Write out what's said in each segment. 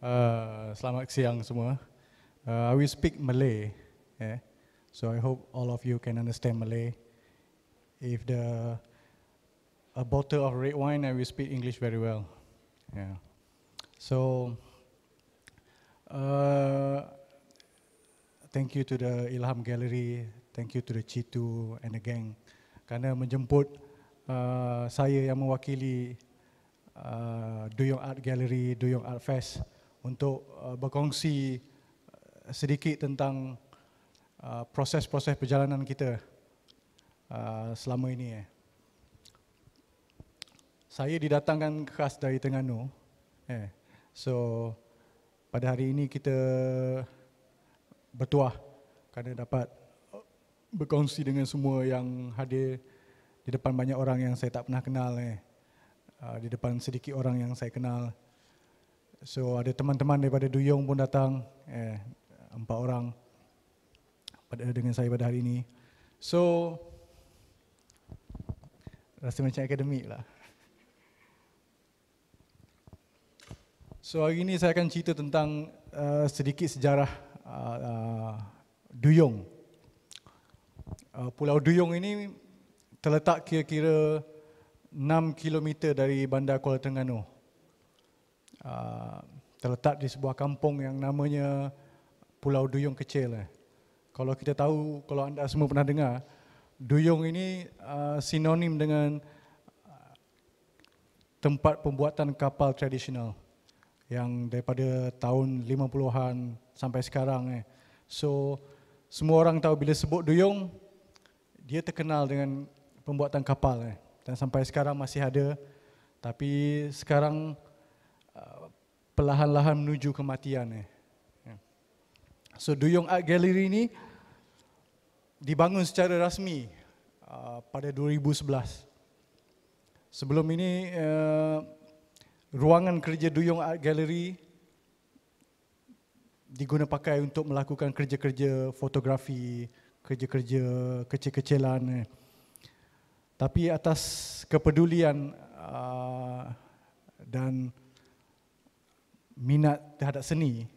Uh, selamat siang semua. Uh, will speak Malay, yeah? so I hope all of you can understand Malay. If the a bottle of red wine, I will speak English very well. Yeah. So, uh, thank you to the Ilham Gallery, thank you to the Chitu and the gang, karena menjemput uh, saya yang mewakili Uh, Duyung Art Gallery, Duyung Art Fest untuk uh, berkongsi uh, sedikit tentang uh, proses-proses uh, perjalanan kita uh, selama ini. Eh. Saya didatangkan khas dari Terengganu. Eh. So pada hari ini kita bertuah kerana dapat berkongsi dengan semua yang hadir di depan banyak orang yang saya tak pernah kenal. Eh uh, di depan sedikit orang yang saya kenal. So ada teman-teman daripada Duyong pun datang, eh, empat orang pada dengan saya pada hari ini. So rasa macam akademik lah. So hari ini saya akan cerita tentang uh, sedikit sejarah uh, uh, Duyong. Uh, Pulau Duyong ini terletak kira-kira 6 km dari Bandar Kuala Terengganu. Uh, terletak di sebuah kampung yang namanya Pulau Duyung Kecil. Eh. Kalau kita tahu, kalau anda semua pernah dengar, Duyung ini uh, sinonim dengan ah, tempat pembuatan kapal tradisional yang daripada tahun 50-an sampai sekarang. Eh. So, semua orang tahu bila sebut Duyung, dia terkenal dengan pembuatan kapal. Eh dan sampai sekarang masih ada tapi sekarang uh, perlahan-lahan menuju kematian ni. Ya. So Duyung Art Gallery ni dibangun secara rasmi uh, pada 2011. Sebelum ini uh, ruangan kerja Duyung Art Gallery diguna pakai untuk melakukan kerja-kerja fotografi, kerja-kerja kecil-kecilan. Ni tapi atas kepedulian uh, dan minat terhadap seni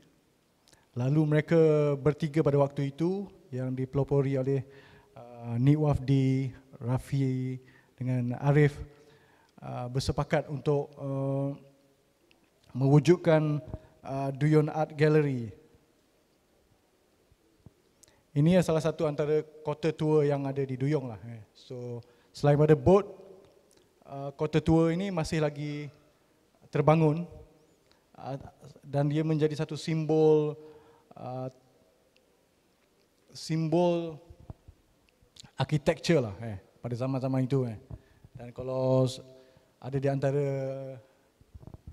lalu mereka bertiga pada waktu itu yang dipelopori oleh uh, Niwafdi Rafi dengan Arif uh, bersepakat untuk mewujudkan Duyon Art Gallery ini salah satu antara kota tua yang ada di Duyong lah eh. so Selain pada bot, uh, kota tua ini masih lagi terbangun uh, dan dia menjadi satu simbol uh, simbol architecture lah eh, pada zaman-zaman itu. Eh. Dan kalau ada di antara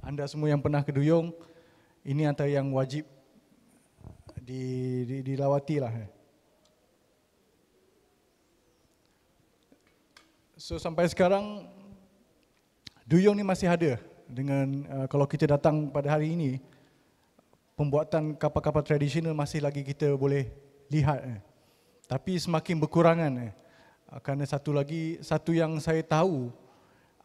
anda semua yang pernah ke Duyung, ini antara yang wajib di, di, dilawati lah. Eh. So sampai sekarang duyung ni masih ada dengan uh, kalau kita datang pada hari ini pembuatan kapal-kapal tradisional masih lagi kita boleh lihat. Eh. Tapi semakin berkurangan eh. Uh, kerana satu lagi satu yang saya tahu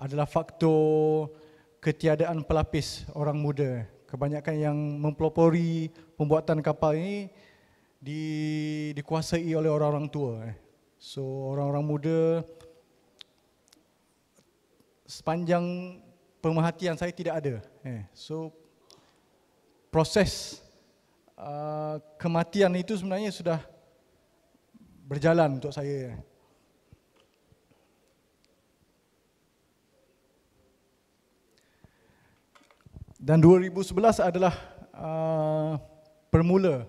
adalah faktor ketiadaan pelapis orang muda. Eh. Kebanyakan yang mempelopori pembuatan kapal ini di, dikuasai oleh orang-orang tua. Eh. So orang-orang muda sepanjang pemerhatian saya tidak ada. Eh, so proses uh, kematian itu sebenarnya sudah berjalan untuk saya. Dan 2011 adalah uh, permula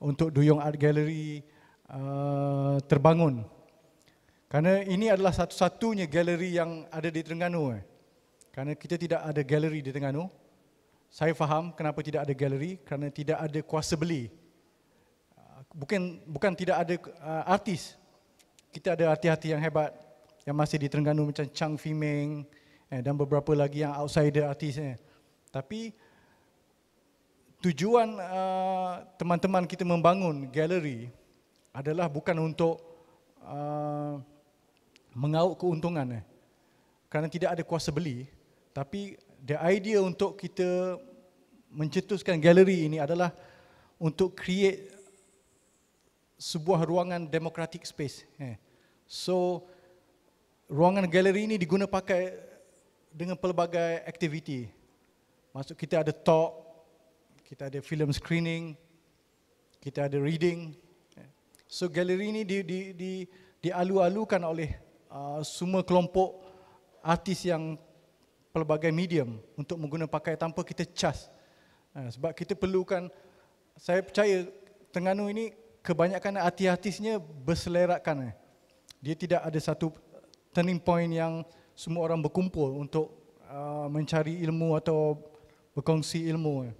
untuk Duyung Art Gallery uh, terbangun. terbangun. Karena ini adalah satu-satunya galeri yang ada di Terengganu. Eh. Karena kita tidak ada galeri di Terengganu. Saya faham kenapa tidak ada galeri kerana tidak ada kuasa beli. Bukan bukan tidak ada uh, artis. Kita ada artis-artis yang hebat yang masih di Terengganu macam Chang Fiming eh, dan beberapa lagi yang outsider artis. Eh. Tapi tujuan uh, teman-teman kita membangun galeri adalah bukan untuk uh, mengauk keuntungan. Eh. Kerana tidak ada kuasa beli, tapi the idea untuk kita mencetuskan galeri ini adalah untuk create sebuah ruangan democratic space. Eh. So, ruangan galeri ini diguna pakai dengan pelbagai aktiviti. Masuk kita ada talk, kita ada film screening, kita ada reading. Eh. So galeri ini di, di, di, dialu-alukan oleh Ah, semua kelompok artis yang pelbagai medium untuk menggunakan pakai tanpa kita cas. Ah, sebab kita perlukan, saya percaya Tengganu ini kebanyakan artis-artisnya berselerakan. Eh. Dia tidak ada satu turning point yang semua orang berkumpul untuk ah, mencari ilmu atau berkongsi ilmu. Eh.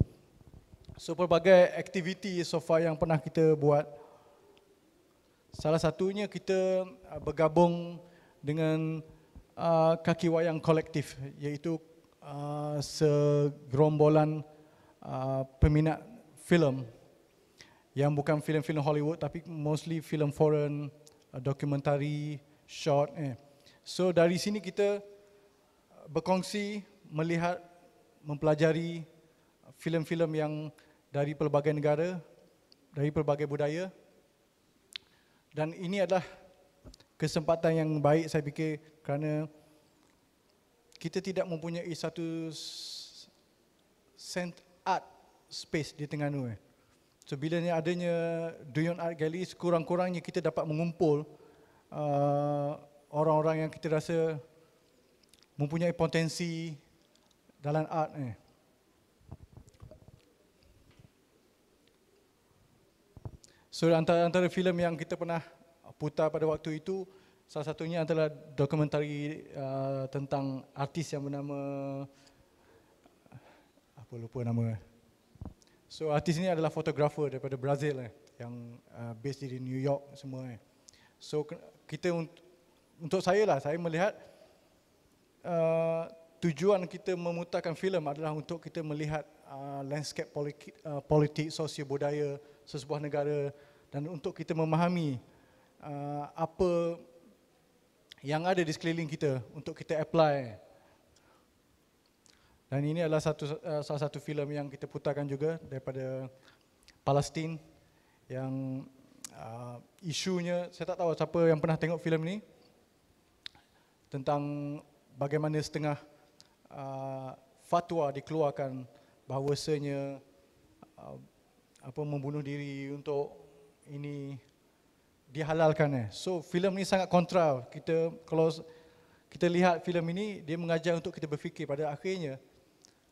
So pelbagai aktiviti so far yang pernah kita buat, salah satunya kita bergabung dengan uh, kaki wayang kolektif iaitu uh, segerombolan uh, peminat filem yang bukan filem-filem Hollywood tapi mostly filem foreign, uh, dokumentari, short. Eh. So dari sini kita berkongsi melihat mempelajari filem-filem yang dari pelbagai negara, dari pelbagai budaya. Dan ini adalah kesempatan yang baik saya fikir kerana kita tidak mempunyai satu sent art space di tengah ni. Eh. So bila ni adanya Duyon Art Gallery, sekurang-kurangnya kita dapat mengumpul uh, orang-orang yang kita rasa mempunyai potensi dalam art ni. Eh. So antara antara filem yang kita pernah putar pada waktu itu salah satunya adalah dokumentari uh, tentang artis yang bernama apa lupa nama. So artis ini adalah fotografer daripada Brazil eh, yang uh, based di New York semua. Eh. So kita untuk, untuk saya lah saya melihat uh, tujuan kita memutarkan filem adalah untuk kita melihat uh, landscape politik, uh, politik sosio budaya sesebuah negara dan untuk kita memahami uh, apa yang ada di sekeliling kita untuk kita apply. Dan ini adalah satu uh, salah satu filem yang kita putarkan juga daripada Palestin yang uh, isunya saya tak tahu siapa yang pernah tengok filem ini tentang bagaimana setengah uh, fatwa dikeluarkan bahawasanya uh, apa membunuh diri untuk ini dihalalkan eh. So filem ni sangat kontra. Kita kalau kita lihat filem ini dia mengajar untuk kita berfikir pada akhirnya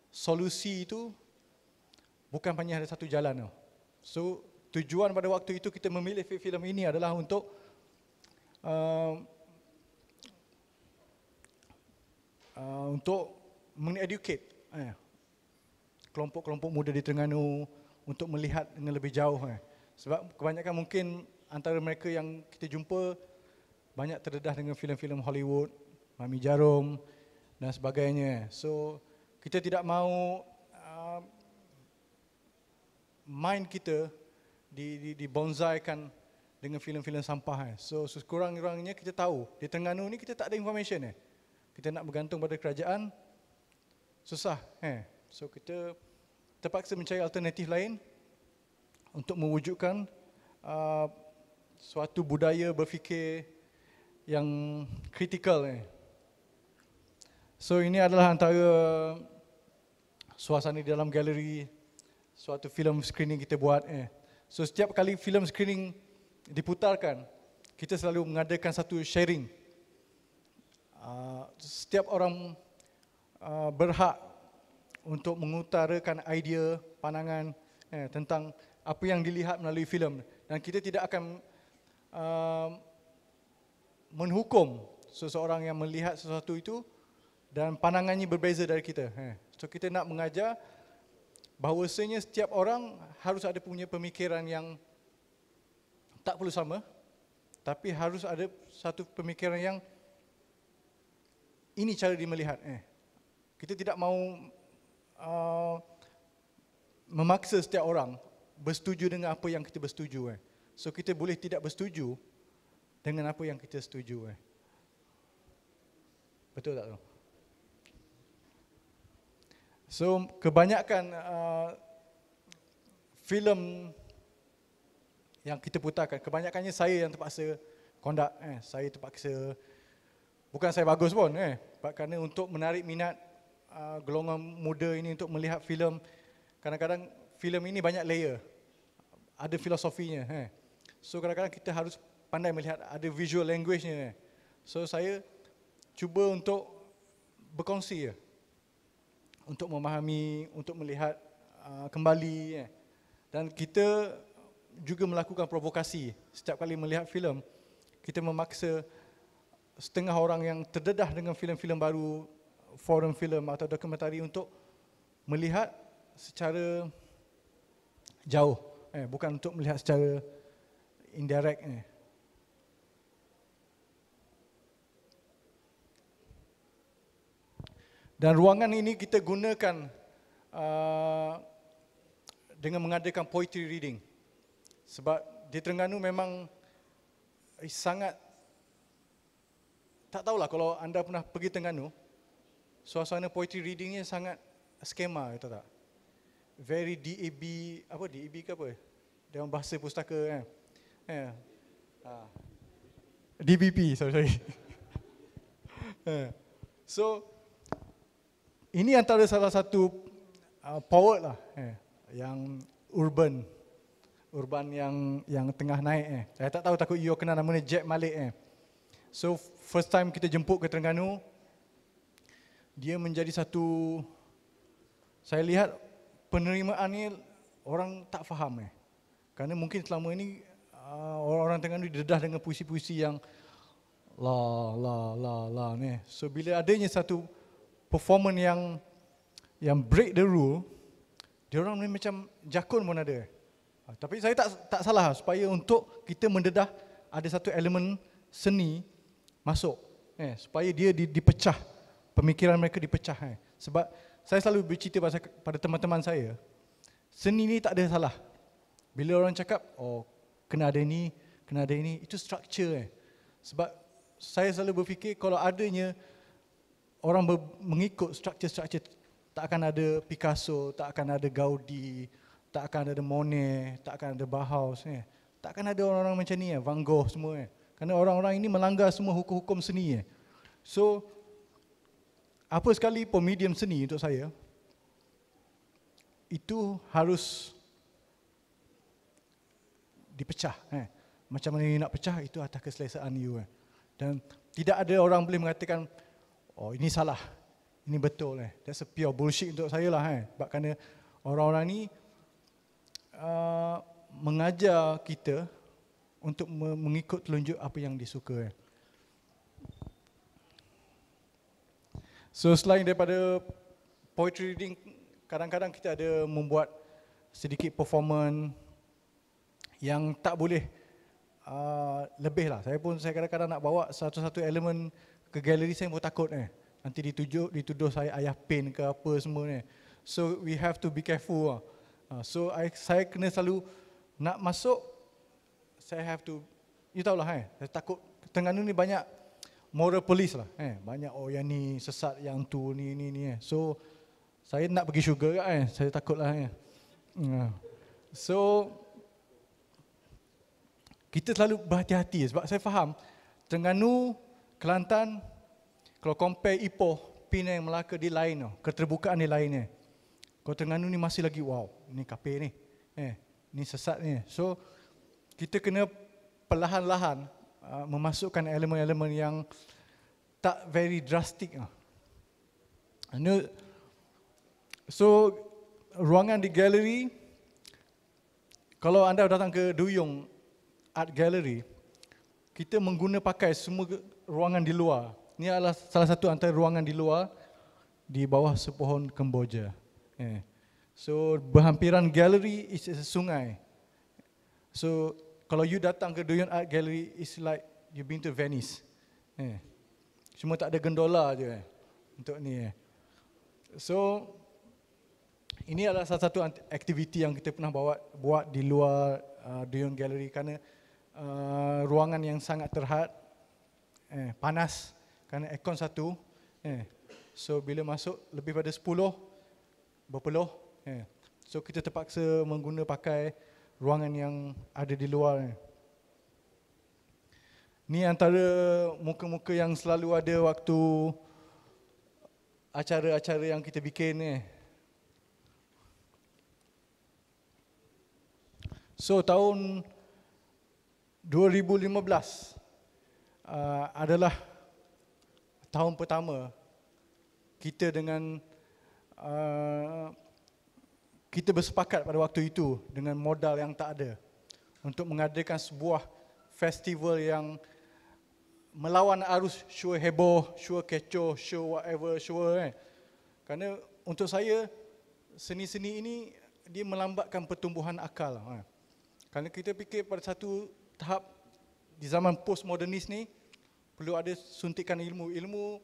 solusi itu bukan hanya ada satu jalan. Eh. So tujuan pada waktu itu kita memilih filem ini adalah untuk uh, uh, untuk mengeducate eh, kelompok-kelompok muda di Terengganu untuk melihat dengan lebih jauh. Eh. Sebab kebanyakan mungkin antara mereka yang kita jumpa banyak terdedah dengan filem-filem Hollywood, Mami Jarum dan sebagainya. So kita tidak mahu uh, mind kita di di dibonzaikan dengan filem-filem sampah. Eh. So sekurang-kurangnya kita tahu di tengah-nu ni kita tak ada information eh. Kita nak bergantung pada kerajaan susah eh. So kita terpaksa mencari alternatif lain untuk mewujudkan uh, suatu budaya berfikir yang kritikal ni. So ini adalah antara suasana di dalam galeri suatu filem screening kita buat eh. So setiap kali filem screening diputarkan, kita selalu mengadakan satu sharing. Ah, setiap orang ah, berhak untuk mengutarakan idea, pandangan eh, tentang apa yang dilihat melalui filem dan kita tidak akan uh, menghukum seseorang yang melihat sesuatu itu dan pandangannya berbeza dari kita. Eh. So kita nak mengajar bahawa sebenarnya setiap orang harus ada punya pemikiran yang tak perlu sama tapi harus ada satu pemikiran yang ini cara dia melihat. Eh. kita tidak mahu uh, memaksa setiap orang bersetuju dengan apa yang kita bersetuju. Eh. So kita boleh tidak bersetuju dengan apa yang kita setuju. Eh. Betul tak tu? So kebanyakan uh, filem yang kita putarkan, kebanyakannya saya yang terpaksa kondak, eh. saya terpaksa bukan saya bagus pun eh. kerana untuk menarik minat uh, golongan muda ini untuk melihat filem kadang-kadang filem ini banyak layer ada filosofinya eh. So kadang-kadang kita harus pandai melihat ada visual language-nya. So saya cuba untuk berkongsi ya. Untuk memahami, untuk melihat uh, kembali ya. Dan kita juga melakukan provokasi. Setiap kali melihat filem, kita memaksa setengah orang yang terdedah dengan filem-filem baru, forum filem atau dokumentari untuk melihat secara jauh. Eh, bukan untuk melihat secara indirect ni. Dan ruangan ini kita gunakan uh, dengan mengadakan poetry reading. Sebab di Terengganu memang eh, sangat tak tahulah kalau anda pernah pergi Terengganu, suasana poetry readingnya sangat skema itu tak? Very DAB apa DAB ke apa? Dalam bahasa pustaka kan. Eh? Yeah. Uh, ah. DBP, sorry. sorry. yeah. So, ini antara salah satu uh, power lah eh, yang urban. Urban yang yang tengah naik. Eh. Saya tak tahu takut you kenal nama ni Jack Malik. Eh. So, first time kita jemput ke Terengganu, dia menjadi satu, saya lihat penerimaan ni orang tak faham. Eh. Kerana mungkin selama ini Ah, orang-orang tengah ni dedah dengan puisi-puisi yang la la la la ni. So bila adanya satu performance yang yang break the rule, dia orang ni macam jakun pun ada. Ah, tapi saya tak tak salah supaya untuk kita mendedah ada satu elemen seni masuk. Eh, supaya dia di, dipecah, pemikiran mereka dipecah. Eh. Sebab saya selalu bercerita pasal, pada teman-teman saya, seni ni tak ada salah. Bila orang cakap, oh kena ada ini, kena ada ini. Itu structure. Eh. Sebab saya selalu berfikir kalau adanya orang mengikut structure struktur tak akan ada Picasso, tak akan ada Gaudi, tak akan ada Monet, tak akan ada Bauhaus. Eh. Tak akan ada orang-orang macam ni, eh. Van Gogh semua. Eh. Kerana orang-orang ini melanggar semua hukum-hukum seni. Eh. So, apa sekali pun seni untuk saya, itu harus dipecah. Eh. Macam mana you nak pecah, itu atas keselesaan you. Eh. Dan tidak ada orang boleh mengatakan, oh ini salah, ini betul. Eh. That's a pure bullshit untuk saya lah. Eh. Sebab kerana orang-orang ni uh, mengajar kita untuk mengikut telunjuk apa yang disuka. Eh. So selain daripada poetry reading, kadang-kadang kita ada membuat sedikit performance yang tak boleh uh, lebih lah. Saya pun saya kadang-kadang nak bawa satu-satu elemen ke galeri saya pun takut Eh. Nanti ditujuk, dituduh saya ayah pain ke apa semua ni. So we have to be careful lah. Uh, so I, saya kena selalu nak masuk, saya have to, you tahu lah eh, saya takut. Tengah ni banyak moral police lah. Eh. Banyak oh yang ni sesat, yang tu ni ni ni. Eh. So saya nak pergi sugar kan, eh. saya takut lah. Eh. Uh. So, kita selalu berhati-hati sebab saya faham Terengganu, Kelantan kalau compare Ipoh, Penang, Melaka di lain tau. Keterbukaan di lainnya. Kalau Terengganu ni masih lagi wow, ni kape ni. Eh, ni sesat ni. So kita kena perlahan-lahan uh, memasukkan elemen-elemen yang tak very drastic lah. so ruangan di galeri kalau anda datang ke Duyung art gallery, kita menggunakan pakai semua ruangan di luar. Ini adalah salah satu antara ruangan di luar di bawah sepohon kemboja. Yeah. So berhampiran gallery is a sungai. So kalau you datang ke Duyun Art Gallery, it's like you been to Venice. Yeah. Cuma tak ada gendola je yeah. untuk ni. Yeah. So ini adalah salah satu aktiviti yang kita pernah bawa buat di luar uh, Duyun Gallery kerana Eh, ruangan yang sangat terhad eh, panas kerana aircon satu eh. so bila masuk lebih pada 10 berpeluh eh. so kita terpaksa mengguna pakai ruangan yang ada di luar eh. ni antara muka-muka yang selalu ada waktu acara-acara yang kita bikin eh. So tahun 2015 uh, adalah tahun pertama kita dengan uh, kita bersepakat pada waktu itu dengan modal yang tak ada untuk mengadakan sebuah festival yang melawan arus show heboh, show kecoh, show whatever, sure eh. Karena untuk saya seni-seni ini dia melambatkan pertumbuhan akal. Eh. Kerana kita fikir pada satu tahap di zaman postmodernis ni perlu ada suntikan ilmu ilmu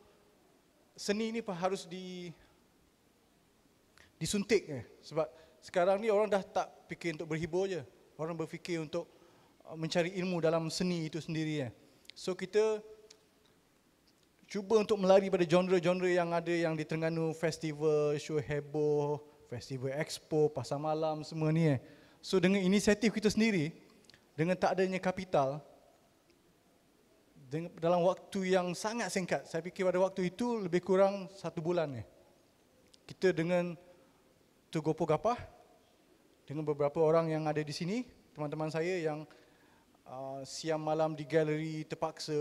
seni ni harus di disuntik eh. sebab sekarang ni orang dah tak fikir untuk berhibur je orang berfikir untuk uh, mencari ilmu dalam seni itu sendiri eh. so kita cuba untuk melari pada genre-genre yang ada yang di Terengganu festival show heboh festival expo pasar malam semua ni eh. so dengan inisiatif kita sendiri dengan tak adanya kapital dalam waktu yang sangat singkat saya fikir pada waktu itu lebih kurang satu bulan ni kita dengan tugopo gapah dengan beberapa orang yang ada di sini teman-teman saya yang uh, siang malam di galeri terpaksa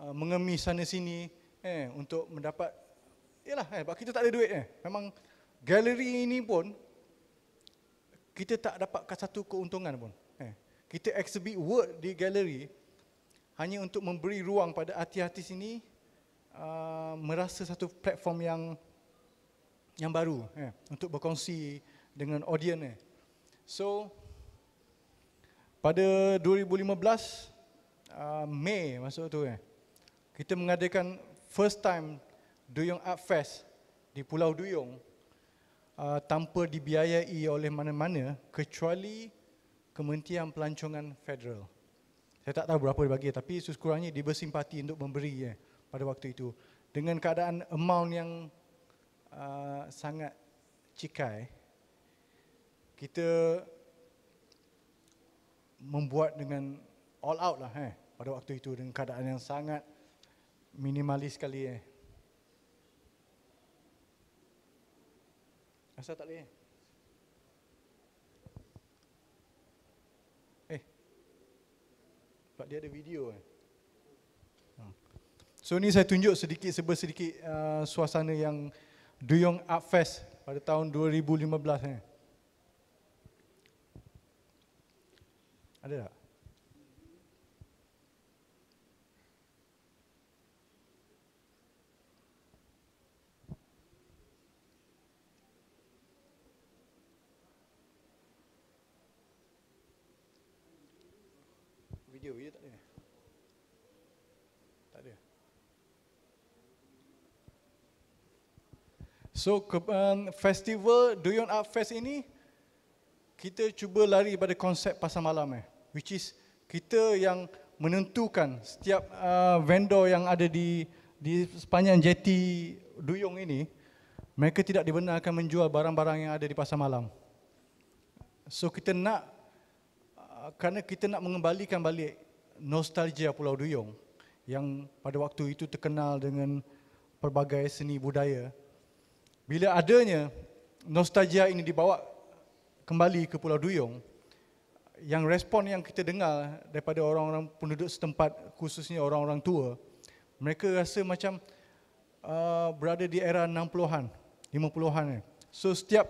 uh, mengemis sana sini eh untuk mendapat yalah eh kita tak ada duit eh memang galeri ini pun kita tak dapatkan satu keuntungan pun kita exhibit word di galeri hanya untuk memberi ruang pada artis-artis ini uh, merasa satu platform yang yang baru eh, untuk berkongsi dengan audience. Eh. So pada 2015 uh, Mei masa tu eh, kita mengadakan first time Duyung Art Fest di Pulau Duyung uh, tanpa dibiayai oleh mana-mana kecuali Kementerian pelancongan federal. Saya tak tahu berapa dia bagi tapi sekurang dia bersimpati untuk memberi ya, pada waktu itu. Dengan keadaan amount yang uh, sangat cikai, kita membuat dengan all out lah eh, pada waktu itu dengan keadaan yang sangat minimalis sekali. Eh. Asal tak boleh? Eh? Sebab dia ada video. Eh. Ha. So ni saya tunjuk sedikit sebab sedikit uh, suasana yang Duyong Art Fest pada tahun 2015. Eh. Ada tak? video je tak ada. Tak ada. So um, festival Duyon Art Fest ini kita cuba lari pada konsep pasar malam eh which is kita yang menentukan setiap uh, vendor yang ada di di sepanjang jeti Duyong ini mereka tidak dibenarkan menjual barang-barang yang ada di pasar malam. So kita nak Ah, kerana kita nak mengembalikan balik nostalgia Pulau Duyung yang pada waktu itu terkenal dengan pelbagai seni budaya. Bila adanya nostalgia ini dibawa kembali ke Pulau Duyung, yang respon yang kita dengar daripada orang-orang penduduk setempat, khususnya orang-orang tua, mereka rasa macam uh, berada di era 60-an, 50-an. So setiap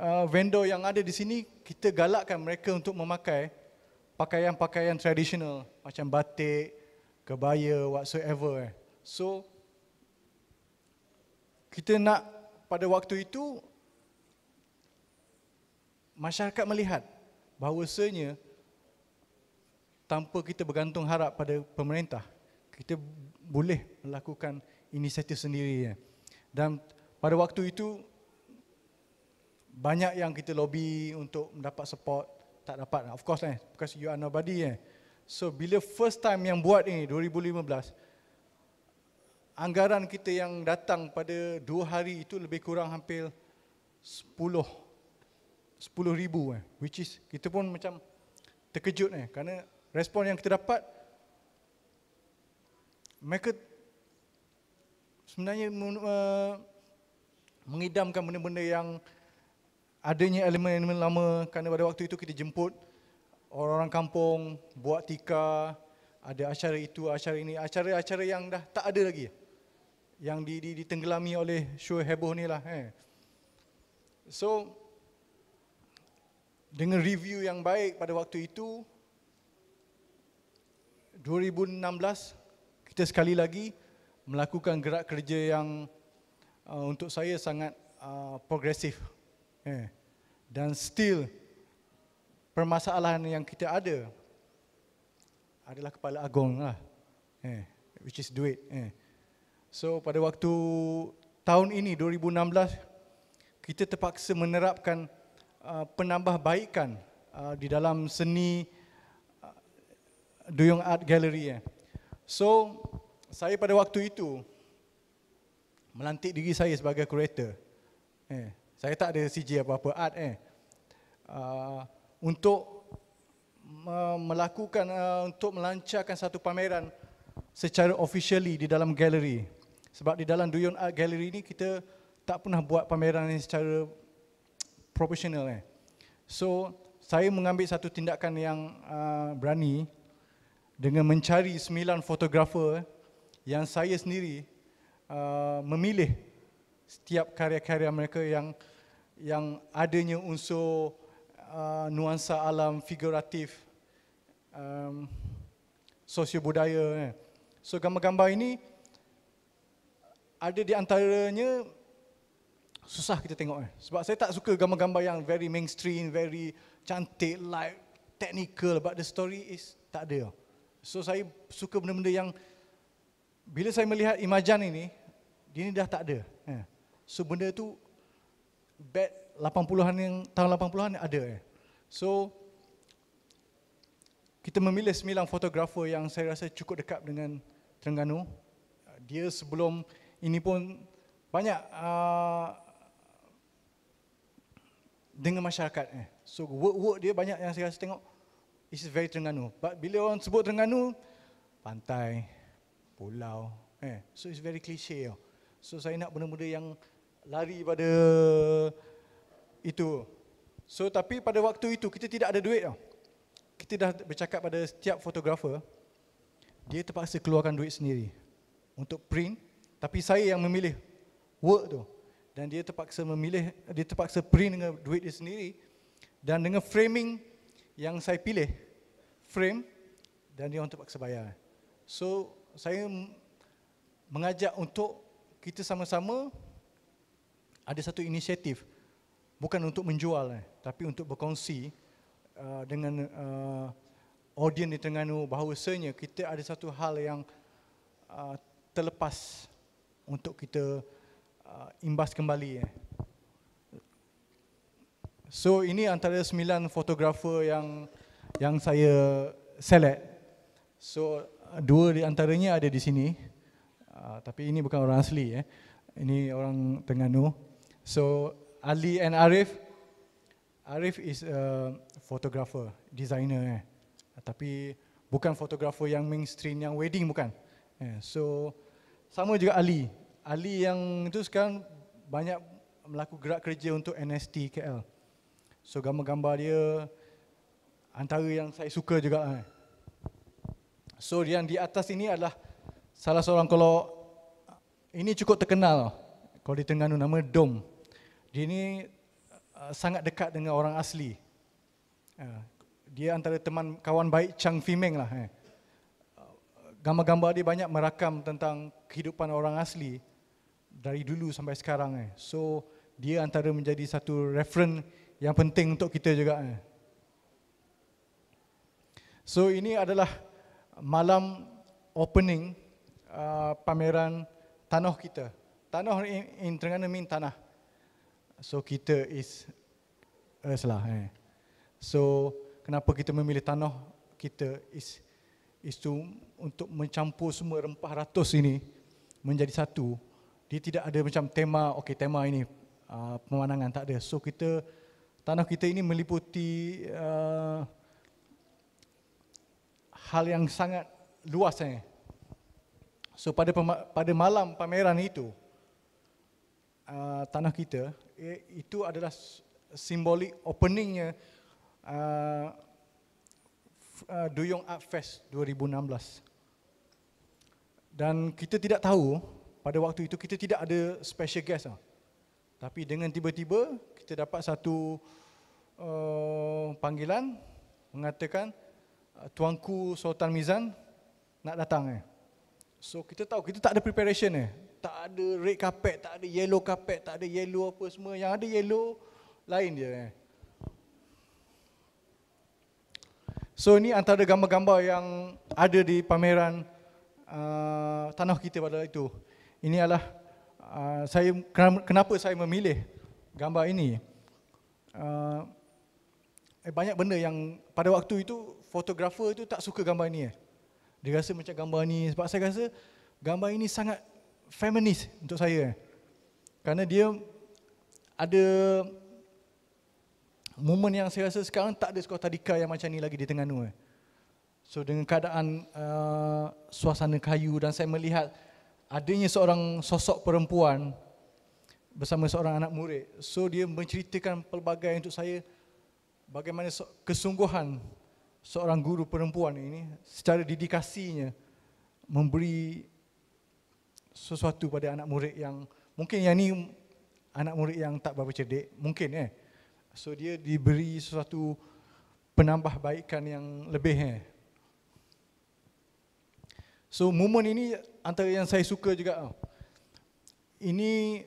uh, vendor yang ada di sini kita galakkan mereka untuk memakai pakaian-pakaian tradisional macam batik, kebaya, whatsoever. Eh. So, kita nak pada waktu itu masyarakat melihat bahawasanya tanpa kita bergantung harap pada pemerintah, kita boleh melakukan inisiatif sendiri. Eh. Dan pada waktu itu banyak yang kita lobby untuk mendapat support tak dapat of course eh because you are nobody eh so bila first time yang buat ni 2015 anggaran kita yang datang pada dua hari itu lebih kurang hampir 10 10,000 eh which is kita pun macam terkejut eh kerana respon yang kita dapat mereka sebenarnya uh, mengidamkan benda-benda yang adanya elemen-elemen lama kerana pada waktu itu kita jemput orang-orang kampung buat tika ada acara itu acara ini acara-acara yang dah tak ada lagi yang di, di, ditenggelami oleh show heboh ni lah eh. so dengan review yang baik pada waktu itu 2016 kita sekali lagi melakukan gerak kerja yang uh, untuk saya sangat uh, progresif Eh, dan still permasalahan yang kita ada adalah kepala agong lah. Eh, which is duit. Eh. So pada waktu tahun ini 2016 kita terpaksa menerapkan uh, penambahbaikan uh, di dalam seni uh, Duyung Art Gallery. Eh. So saya pada waktu itu melantik diri saya sebagai kurator. Eh, saya tak ada CJ apa-apa art eh. Uh, untuk melakukan uh, untuk melancarkan satu pameran secara officially di dalam galeri. Sebab di dalam Duyon Art Gallery ni kita tak pernah buat pameran ni secara profesional eh. So, saya mengambil satu tindakan yang uh, berani dengan mencari sembilan fotografer yang saya sendiri uh, memilih setiap karya-karya mereka yang yang adanya unsur uh, nuansa alam figuratif um, sosio budaya. Eh. So gambar-gambar ini ada di antaranya susah kita tengok. Eh. Sebab saya tak suka gambar-gambar yang very mainstream, very cantik, like technical. But the story is tak ada. So saya suka benda-benda yang bila saya melihat imajan ini, dia ni dah tak ada. Eh. So benda tu bad 80-an yang tahun 80-an ada eh. So kita memilih sembilan fotografer yang saya rasa cukup dekat dengan Terengganu. Dia sebelum ini pun banyak uh, dengan masyarakat eh. So work-work dia banyak yang saya rasa tengok is very Terengganu. But bila orang sebut Terengganu pantai, pulau eh. So it's very cliche. Oh. So saya nak benda-benda yang lari pada itu. So tapi pada waktu itu kita tidak ada duit tau. Kita dah bercakap pada setiap fotografer dia terpaksa keluarkan duit sendiri untuk print tapi saya yang memilih work tu dan dia terpaksa memilih dia terpaksa print dengan duit dia sendiri dan dengan framing yang saya pilih frame dan dia orang terpaksa bayar. So saya mengajak untuk kita sama-sama ada satu inisiatif bukan untuk menjual eh, tapi untuk berkongsi uh, dengan uh, audien di Terengganu bahawasanya kita ada satu hal yang uh, terlepas untuk kita uh, imbas kembali eh. So ini antara sembilan fotografer yang yang saya select. So dua di antaranya ada di sini. Uh, tapi ini bukan orang asli eh. Ini orang Terengganu. So Ali and Arif, Arif is a photographer, designer. Eh. Tapi bukan photographer yang mainstream, yang wedding bukan. Eh. So sama juga Ali. Ali yang itu sekarang banyak melakukan gerak kerja untuk NST KL. So gambar-gambar dia antara yang saya suka juga. Eh. So yang di atas ini adalah salah seorang kalau ini cukup terkenal kalau di Tengganu nama Dom. Dia ni uh, sangat dekat dengan orang asli. Uh, dia antara teman kawan baik Chang Fimeng lah. Eh. Uh, gambar-gambar dia banyak merakam tentang kehidupan orang asli dari dulu sampai sekarang. Eh. So dia antara menjadi satu referen yang penting untuk kita juga. Eh. So ini adalah malam opening uh, pameran tanah kita. Tanah in, in Terengganu mean tanah. So kita is earth lah. Eh. So kenapa kita memilih tanah kita is is to untuk mencampur semua rempah ratus ini menjadi satu. Dia tidak ada macam tema, okay tema ini uh, pemandangan tak ada. So kita tanah kita ini meliputi uh, hal yang sangat luas eh. So pada pada malam pameran itu Uh, tanah kita itu adalah simbolik openingnya uh, uh, Duyung Art Fest 2016 dan kita tidak tahu pada waktu itu kita tidak ada special guest lah. tapi dengan tiba-tiba kita dapat satu uh, panggilan mengatakan uh, tuanku Sultan Mizan nak datang eh. so kita tahu kita tak ada preparation eh tak ada red carpet, tak ada yellow carpet, tak ada yellow apa semua. Yang ada yellow, lain dia. Eh. So ini antara gambar-gambar yang ada di pameran uh, tanah kita pada itu. Ini adalah uh, saya kenapa saya memilih gambar ini. Uh, eh, banyak benda yang pada waktu itu fotografer itu tak suka gambar ini. Eh. Dia rasa macam gambar ini sebab saya rasa gambar ini sangat feminist untuk saya. Kerana dia ada momen yang saya rasa sekarang tak ada sekolah tadika yang macam ni lagi di Tengganu. Eh. So dengan keadaan uh, suasana kayu dan saya melihat adanya seorang sosok perempuan bersama seorang anak murid. So dia menceritakan pelbagai untuk saya bagaimana kesungguhan seorang guru perempuan ini secara dedikasinya memberi sesuatu pada anak murid yang mungkin yang ni anak murid yang tak berapa cerdik, mungkin eh. So dia diberi sesuatu penambah baikkan yang lebih eh. So momen ini antara yang saya suka juga. Oh. Ini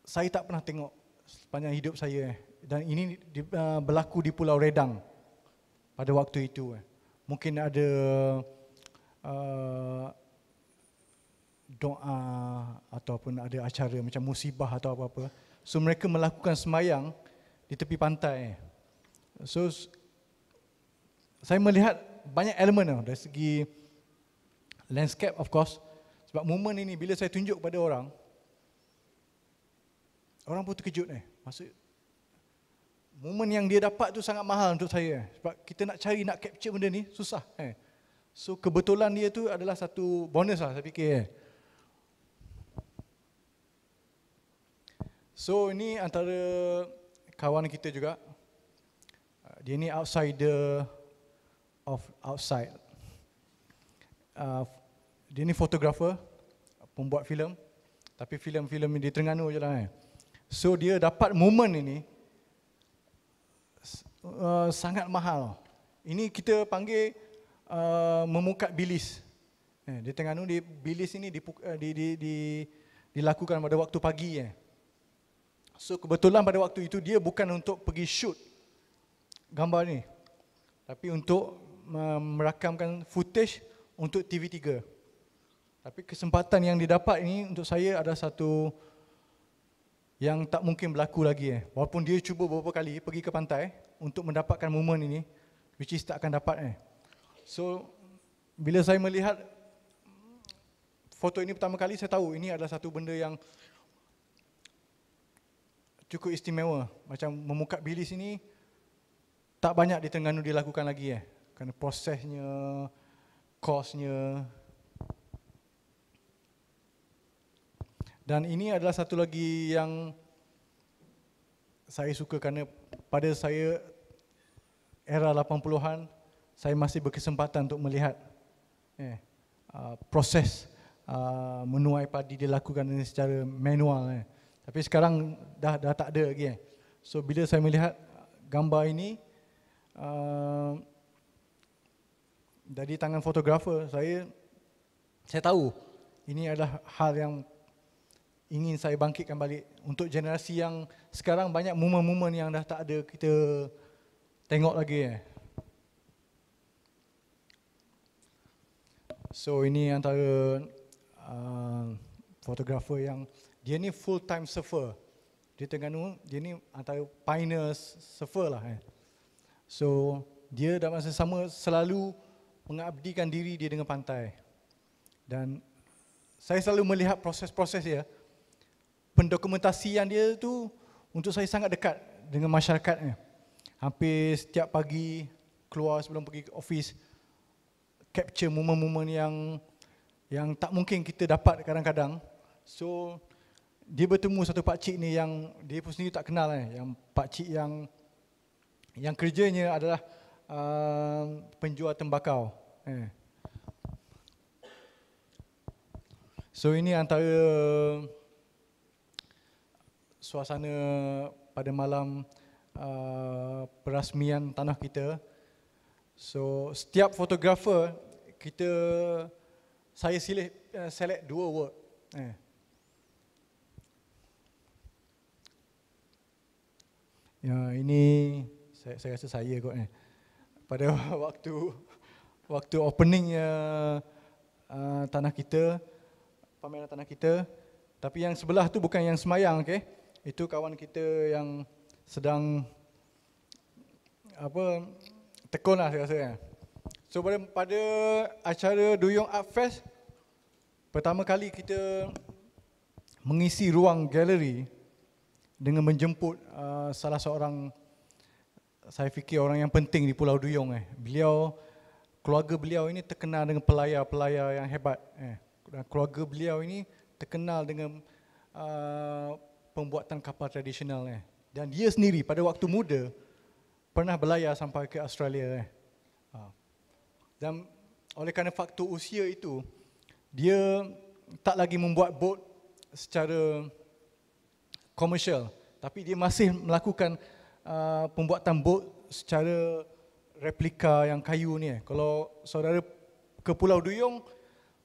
saya tak pernah tengok sepanjang hidup saya eh. Dan ini uh, berlaku di Pulau Redang pada waktu itu. Eh. Mungkin ada uh, doa ataupun ada acara macam musibah atau apa-apa. So mereka melakukan semayang di tepi pantai. So saya melihat banyak elemen dari segi landscape of course. Sebab momen ini bila saya tunjuk kepada orang, orang pun terkejut. Eh. Maksud, momen yang dia dapat tu sangat mahal untuk saya. Eh. Sebab kita nak cari, nak capture benda ni susah. Eh. So kebetulan dia tu adalah satu bonus lah saya fikir. Eh. So ini antara kawan kita juga. Uh, dia ni outsider of outside. Uh, dia ni fotografer, pembuat filem. Tapi filem-filem di Terengganu je lah. Eh. So dia dapat moment ini uh, sangat mahal. Ini kita panggil uh, memukat bilis. Eh, di Terengganu di bilis ini dipuka, eh, di, di, di, dilakukan pada waktu pagi. Eh. So kebetulan pada waktu itu dia bukan untuk pergi shoot gambar ni. Tapi untuk merakamkan footage untuk TV3. Tapi kesempatan yang didapat ini untuk saya ada satu yang tak mungkin berlaku lagi. Eh. Walaupun dia cuba beberapa kali pergi ke pantai untuk mendapatkan momen ini, which is tak akan dapat. Eh. So, bila saya melihat foto ini pertama kali, saya tahu ini adalah satu benda yang cukup istimewa macam memuka bilis ini tak banyak di Terengganu dilakukan lagi eh Karena prosesnya kosnya dan ini adalah satu lagi yang saya suka kerana pada saya era 80-an saya masih berkesempatan untuk melihat eh ah, proses uh, menuai padi dilakukan secara manual eh. Tapi sekarang dah dah tak ada lagi. Eh. So bila saya melihat gambar ini uh, dari tangan fotografer saya saya tahu ini adalah hal yang ingin saya bangkitkan balik untuk generasi yang sekarang banyak momen-momen yang dah tak ada kita tengok lagi eh. So ini antara uh, fotografer yang dia ni full time surfer. Di Terengganu, dia ni antara pioneer surfer lah. Eh. So, dia dalam masa sama selalu mengabdikan diri dia dengan pantai. Dan saya selalu melihat proses-proses dia. yang dia tu untuk saya sangat dekat dengan masyarakatnya. Eh. Hampir setiap pagi keluar sebelum pergi ke office capture momen-momen yang yang tak mungkin kita dapat kadang-kadang. So dia bertemu satu pak cik ni yang dia pun sendiri tak kenal eh yang pak cik yang yang kerjanya adalah uh, penjual tembakau eh so ini antara suasana pada malam uh, perasmian tanah kita so setiap fotografer kita saya silih uh, select dua word eh Ya, ini saya, saya rasa saya kot eh. Pada waktu waktu opening ya uh, tanah kita, pameran tanah kita. Tapi yang sebelah tu bukan yang semayang, okey. Itu kawan kita yang sedang apa tekun lah saya rasa. Eh. So pada, pada acara Duyung Art Fest, pertama kali kita mengisi ruang galeri dengan menjemput uh, salah seorang saya fikir orang yang penting di Pulau Duyong eh. Beliau keluarga beliau ini terkenal dengan pelayar-pelayar yang hebat eh. Dan keluarga beliau ini terkenal dengan uh, pembuatan kapal tradisional eh. Dan dia sendiri pada waktu muda pernah berlayar sampai ke Australia eh. Ha. Dan oleh kerana faktor usia itu dia tak lagi membuat bot secara Komersial, tapi dia masih melakukan uh, pembuatan bot secara replika yang kayu ni eh. kalau saudara ke Pulau Duyung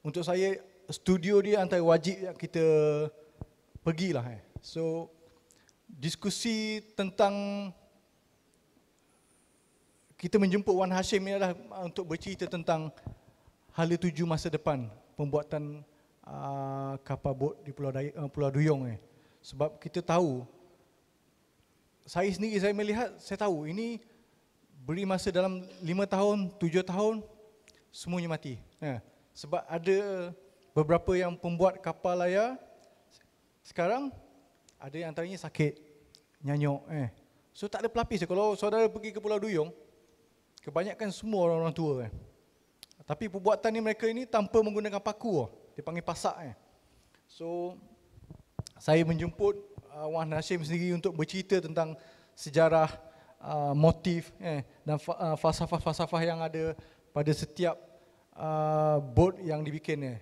untuk saya studio dia antara wajib yang kita pergilah eh. so diskusi tentang kita menjemput Wan Hashim ni adalah uh, untuk bercerita tentang hal tuju masa depan pembuatan uh, kapal bot di Pulau, Day- uh, Pulau Duyung ni. Eh. Sebab kita tahu, saya sendiri saya melihat, saya tahu ini beri masa dalam 5 tahun, 7 tahun, semuanya mati. Ya. Sebab ada beberapa yang pembuat kapal layar, sekarang ada yang antaranya sakit, nyanyok. Eh. Ya. So tak ada pelapis. Kalau saudara pergi ke Pulau Duyung, kebanyakan semua orang-orang tua. Eh. Tapi perbuatan ni mereka ini tanpa menggunakan paku. Oh. Dia panggil pasak. Eh. So saya menjemput uh, Wan Hashim sendiri untuk bercerita tentang sejarah uh, motif eh, dan fa- uh, falsafah-falsafah yang ada pada setiap uh, boat yang dibikin. Eh.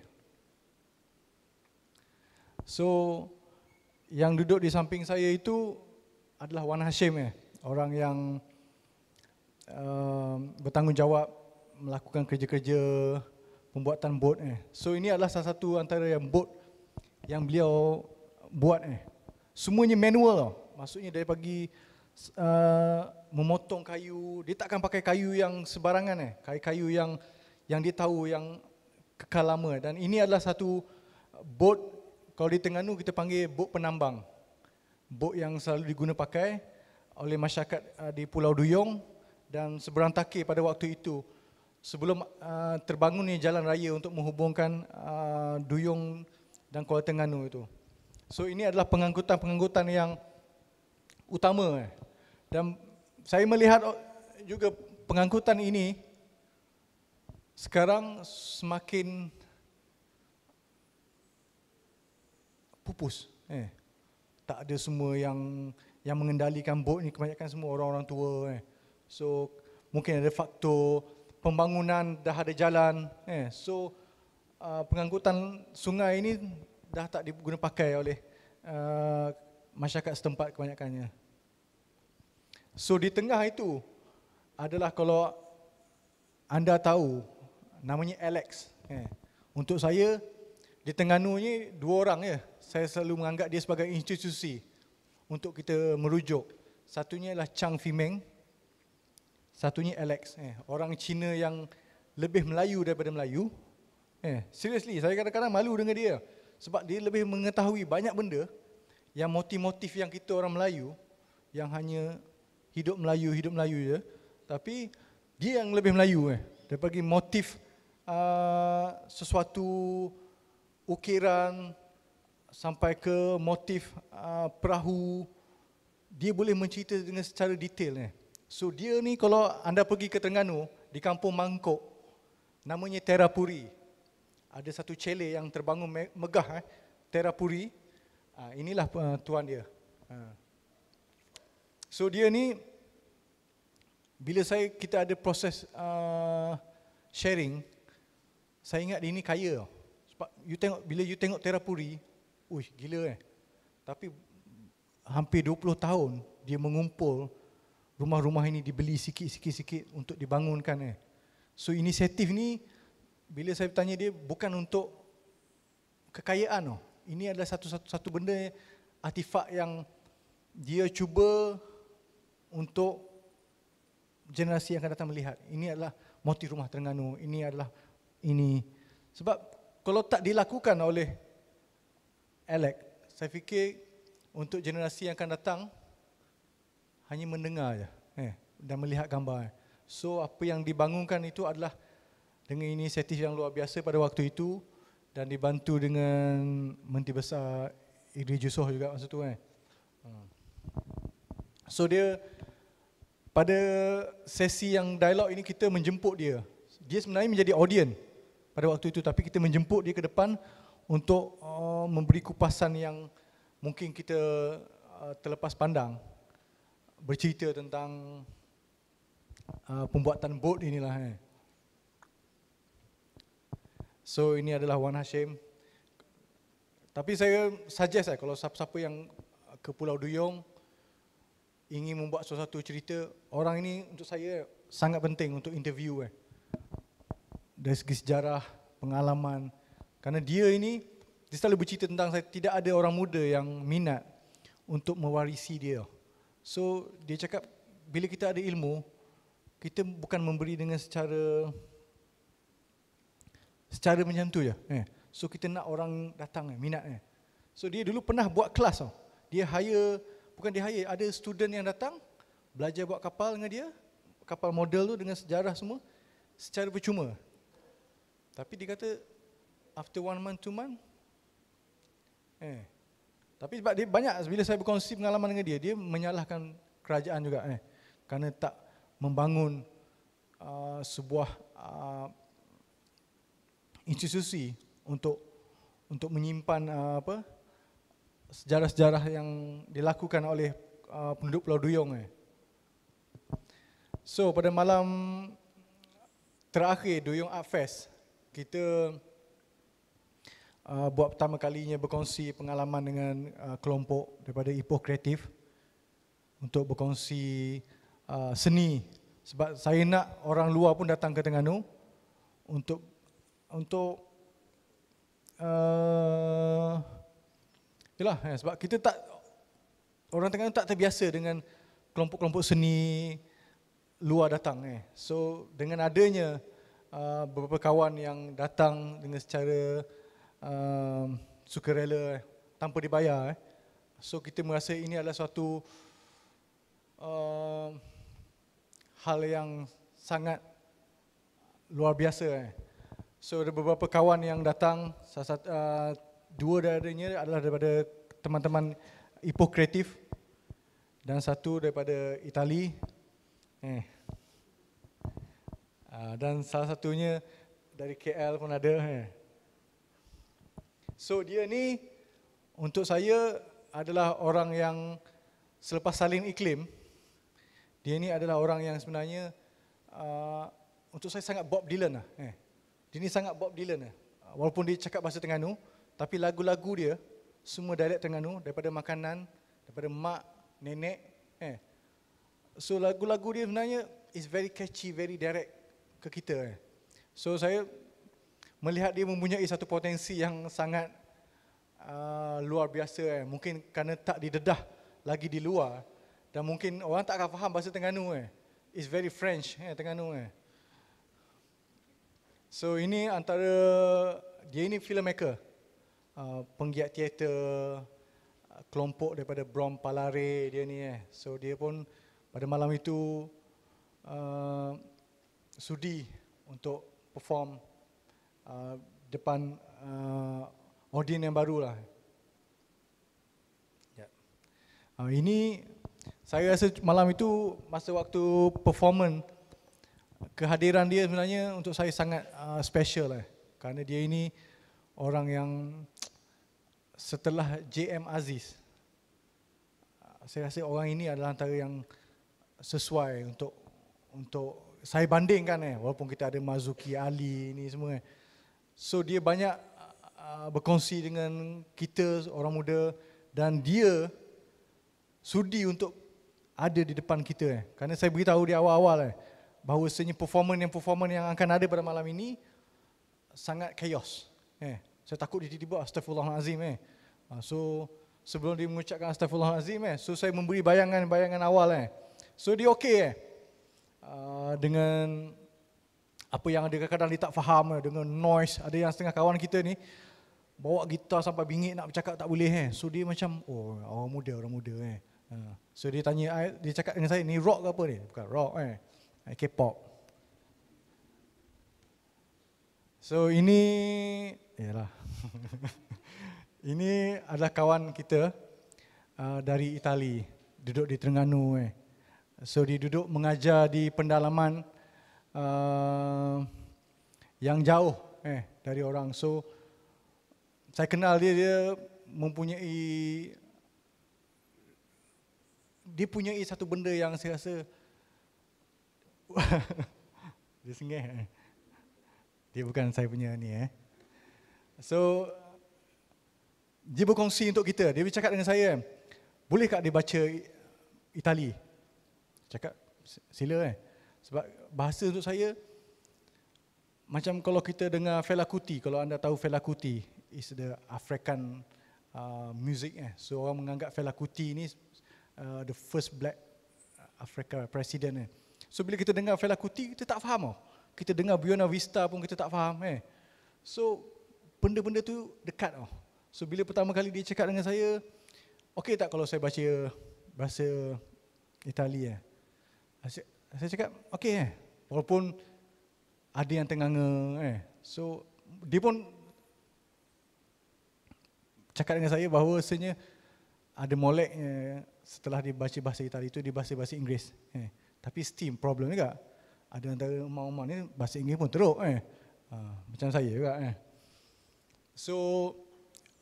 So, yang duduk di samping saya itu adalah Wan Hashim, eh, orang yang uh, bertanggungjawab melakukan kerja-kerja pembuatan boat. Eh. So, ini adalah salah satu antara yang bot yang beliau buat ni. Semuanya manual tau. Maksudnya dari pagi uh, memotong kayu, dia takkan pakai kayu yang sebarangan eh. Kayu-kayu yang yang dia tahu yang kekal lama dan ini adalah satu boat kalau di Terengganu kita panggil boat penambang. Boat yang selalu diguna pakai oleh masyarakat uh, di Pulau Duyong dan seberang takir pada waktu itu sebelum uh, terbangunnya jalan raya untuk menghubungkan uh, Duyong dan Kuala Terengganu itu. So ini adalah pengangkutan-pengangkutan yang utama. Eh. Dan saya melihat juga pengangkutan ini sekarang semakin pupus. Eh. Tak ada semua yang yang mengendalikan bot ni kebanyakan semua orang-orang tua. Eh. So mungkin ada faktor pembangunan dah ada jalan. Eh. So ah, pengangkutan sungai ini dah tak diguna pakai oleh uh, masyarakat setempat kebanyakannya. So di tengah itu adalah kalau anda tahu namanya Alex. Eh. Untuk saya di tengah Tengganu ini dua orang ya. Saya selalu menganggap dia sebagai institusi untuk kita merujuk. Satunya ialah Chang Fimeng. Satunya Alex. Eh. Orang Cina yang lebih Melayu daripada Melayu. Eh, seriously, saya kadang-kadang malu dengan dia sebab dia lebih mengetahui banyak benda yang motif-motif yang kita orang Melayu yang hanya hidup Melayu hidup Melayu je tapi dia yang lebih Melayu eh bagi motif uh, sesuatu ukiran sampai ke motif uh, perahu dia boleh mencerita dengan secara detail eh so dia ni kalau anda pergi ke Terengganu di kampung Mangkok namanya Terapuri ada satu cele yang terbangun megah eh terapuri uh, inilah uh, tuan dia uh. so dia ni bila saya kita ada proses uh, sharing saya ingat dia ni kaya sebab you tengok bila you tengok terapuri uish gila eh tapi hampir 20 tahun dia mengumpul rumah-rumah ini dibeli sikit-sikit-sikit untuk dibangunkan eh. So inisiatif ni bila saya tanya dia bukan untuk kekayaan oh. Ini adalah satu satu satu benda artifak yang dia cuba untuk generasi yang akan datang melihat. Ini adalah motif rumah Terengganu. Ini adalah ini sebab kalau tak dilakukan oleh Alec, saya fikir untuk generasi yang akan datang hanya mendengar saja eh, dan melihat gambar. So apa yang dibangunkan itu adalah dengan inisiatif yang luar biasa pada waktu itu dan dibantu dengan Menteri Besar Idris Jusoh juga masa tu eh. Hmm. So dia pada sesi yang dialog ini kita menjemput dia. Dia sebenarnya menjadi audien pada waktu itu tapi kita menjemput dia ke depan untuk uh, memberi kupasan yang mungkin kita uh, terlepas pandang bercerita tentang uh, pembuatan bot inilah eh. So ini adalah Wan Hashim. Tapi saya suggest lah kalau siapa-siapa yang ke Pulau Duyong ingin membuat sesuatu cerita, orang ini untuk saya sangat penting untuk interview. Eh. Dari segi sejarah, pengalaman. Kerana dia ini, dia selalu bercerita tentang saya tidak ada orang muda yang minat untuk mewarisi dia. So dia cakap bila kita ada ilmu, kita bukan memberi dengan secara secara menyentuh je. Eh. So kita nak orang datang eh, minat eh. So dia dulu pernah buat kelas Oh. Dia hire, bukan dia hire, ada student yang datang belajar buat kapal dengan dia. Kapal model tu dengan sejarah semua secara percuma. Tapi dia kata after one month, two month. Eh. Tapi sebab dia banyak bila saya berkongsi pengalaman dengan dia, dia menyalahkan kerajaan juga eh. Kerana tak membangun uh, sebuah uh, institusi untuk untuk menyimpan uh, apa sejarah-sejarah yang dilakukan oleh uh, penduduk Pulau Duyong. Eh. So pada malam terakhir Duyong Art Fest kita uh, buat pertama kalinya berkongsi pengalaman dengan uh, kelompok daripada Ipoh Kreatif untuk berkongsi uh, seni sebab saya nak orang luar pun datang ke Tengganu untuk untuk uh, eh, yalah, ya, eh, sebab kita tak orang tengah tak terbiasa dengan kelompok-kelompok seni luar datang eh. So dengan adanya uh, beberapa kawan yang datang dengan secara uh, sukarela eh, tanpa dibayar eh. So kita merasa ini adalah suatu uh, hal yang sangat luar biasa eh. So ada beberapa kawan yang datang, salah satu, uh, dua daripadanya adalah daripada teman-teman Ipoh Kreatif dan satu daripada Itali. Eh. Uh, dan salah satunya dari KL pun ada. Eh. So dia ni untuk saya adalah orang yang selepas salin iklim, dia ni adalah orang yang sebenarnya uh, untuk saya sangat Bob Dylan lah. Eh. Dia ni sangat Bob Dylan lah. Walaupun dia cakap bahasa Terengganu, tapi lagu-lagu dia semua dialek Terengganu daripada makanan, daripada mak, nenek. Eh. So lagu-lagu dia sebenarnya is very catchy, very direct ke kita. Eh. So saya melihat dia mempunyai satu potensi yang sangat uh, luar biasa. Eh. Mungkin kerana tak didedah lagi di luar dan mungkin orang tak akan faham bahasa Terengganu. Eh. It's very French, eh, Terengganu. Eh. So ini antara dia ini filmmaker, uh, penggiat teater ah, kelompok daripada Brom Palare dia ni eh. So dia pun pada malam itu uh, sudi untuk perform uh, depan uh, audien yang baru lah. Yeah. Ya. Uh, ini saya rasa malam itu masa waktu performance kehadiran dia sebenarnya untuk saya sangat uh, special eh. Kerana dia ini orang yang setelah JM Aziz. Uh, saya rasa orang ini adalah antara yang sesuai untuk untuk saya bandingkan eh walaupun kita ada Mazuki Ali ni semua. Eh. So dia banyak uh, berkongsi dengan kita orang muda dan dia sudi untuk ada di depan kita eh. Kerana saya beritahu dia awal-awal eh bahawa bahawasanya performance yang performance yang akan ada pada malam ini sangat chaos. Eh, saya takut dia tiba-tiba astagfirullahalazim eh. Ah, so sebelum dia mengucapkan astagfirullahalazim eh, so saya memberi bayangan-bayangan awal eh. So dia okey eh. Ah, dengan apa yang ada kadang-kadang dia tak faham eh, dengan noise ada yang setengah kawan kita ni bawa gitar sampai bingit nak bercakap tak boleh eh. So dia macam oh orang muda orang muda eh. Ah, so dia tanya dia cakap dengan saya ni rock ke apa ni? Bukan rock eh. Eh, K-pop. So ini ialah ini adalah kawan kita uh, dari Itali duduk di Terengganu eh. So dia duduk mengajar di pendalaman uh, yang jauh eh dari orang. So saya kenal dia dia mempunyai dia punya satu benda yang saya rasa dia sengih. Eh. Dia bukan saya punya ni eh. So dia berkongsi untuk kita. Dia bercakap dengan saya, boleh tak dia baca Itali? Cakap, sila eh. Sebab bahasa untuk saya, macam kalau kita dengar Fela Kuti, kalau anda tahu Fela Kuti, is the African uh, music. Eh. So orang menganggap Fela Kuti ni uh, the first black Africa president. Eh. So bila kita dengar Fela Kuti, kita tak faham. Oh. Kita dengar buona Vista pun kita tak faham. Eh. So benda-benda tu dekat. Oh. So bila pertama kali dia cakap dengan saya, okey tak kalau saya baca bahasa Itali? Eh? Saya, saya cakap, okey. Eh. Walaupun ada yang tengah nge. Eh. So dia pun cakap dengan saya bahawa sebenarnya ada molek eh, setelah dia baca bahasa Itali itu, dia baca bahasa Inggeris. Eh tapi steam problem juga. Ada antara umat-umat ni bahasa Inggeris pun teruk eh. Ha, macam saya juga eh. So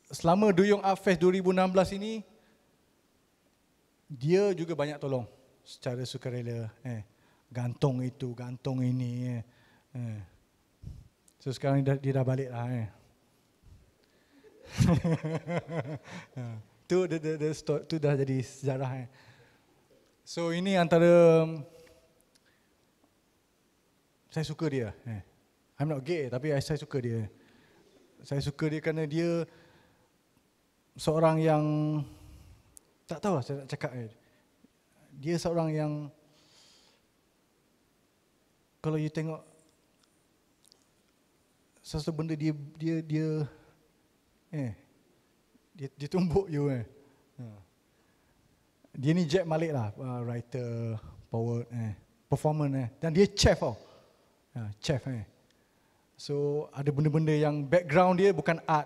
selama Duyung Art Fest 2016 ini dia juga banyak tolong secara sukarela eh gantung itu, gantung ini. Eh. eh. So sekarang dia dah, dia dah balik lah. Eh. Ah, tu, the, tu dah jadi sejarah. Eh. So ini antara saya suka dia. Eh. I'm not gay tapi saya suka dia. Saya suka dia kerana dia seorang yang tak tahu lah saya nak cakap. Eh. Dia seorang yang kalau you tengok sesuatu benda dia dia dia eh dia dia tumbuk you eh. Ha. Dia ni Jack Malik lah, uh, writer, power, eh, performer eh. Dan dia chef oh. Ah, chef eh. So ada benda-benda yang background dia bukan art.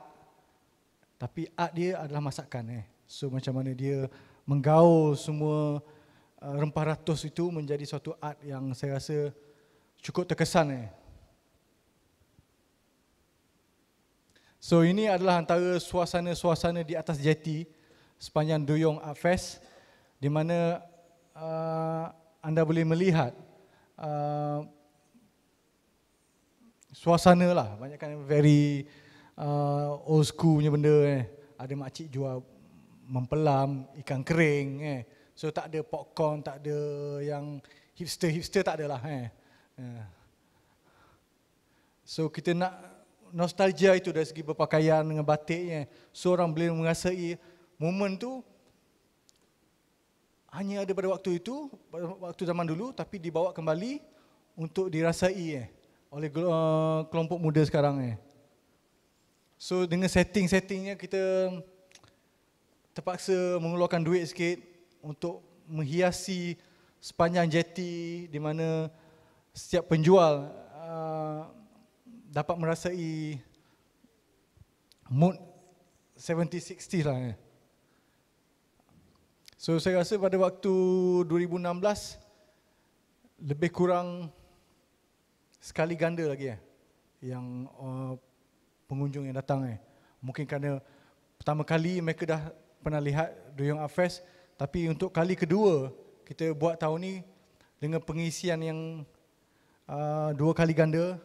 Tapi art dia adalah masakan eh. So macam mana dia menggaul semua uh, rempah ratus itu menjadi suatu art yang saya rasa cukup terkesan eh. So ini adalah antara suasana-suasana di atas jeti sepanjang Duyong Art Fest di mana uh, anda boleh melihat uh, suasana lah. Banyak kan very uh, old school punya benda. Eh. Ada makcik jual mempelam ikan kering. Eh. So tak ada popcorn, tak ada yang hipster-hipster tak adalah. Eh. eh. So kita nak nostalgia itu dari segi berpakaian dengan batiknya. Eh. So orang boleh merasai momen tu hanya ada pada waktu itu, pada waktu zaman dulu tapi dibawa kembali untuk dirasai. Eh oleh uh, kelompok muda sekarang ni. So dengan setting-settingnya kita terpaksa mengeluarkan duit sikit untuk menghiasi sepanjang jeti di mana setiap penjual uh, dapat merasai mood 70-60 lah. Ni. Ya. So saya rasa pada waktu 2016 lebih kurang sekali ganda lagi eh yang uh, pengunjung yang datang eh mungkin kerana pertama kali mereka dah pernah lihat Duyung Afes tapi untuk kali kedua kita buat tahun ni dengan pengisian yang uh, dua kali ganda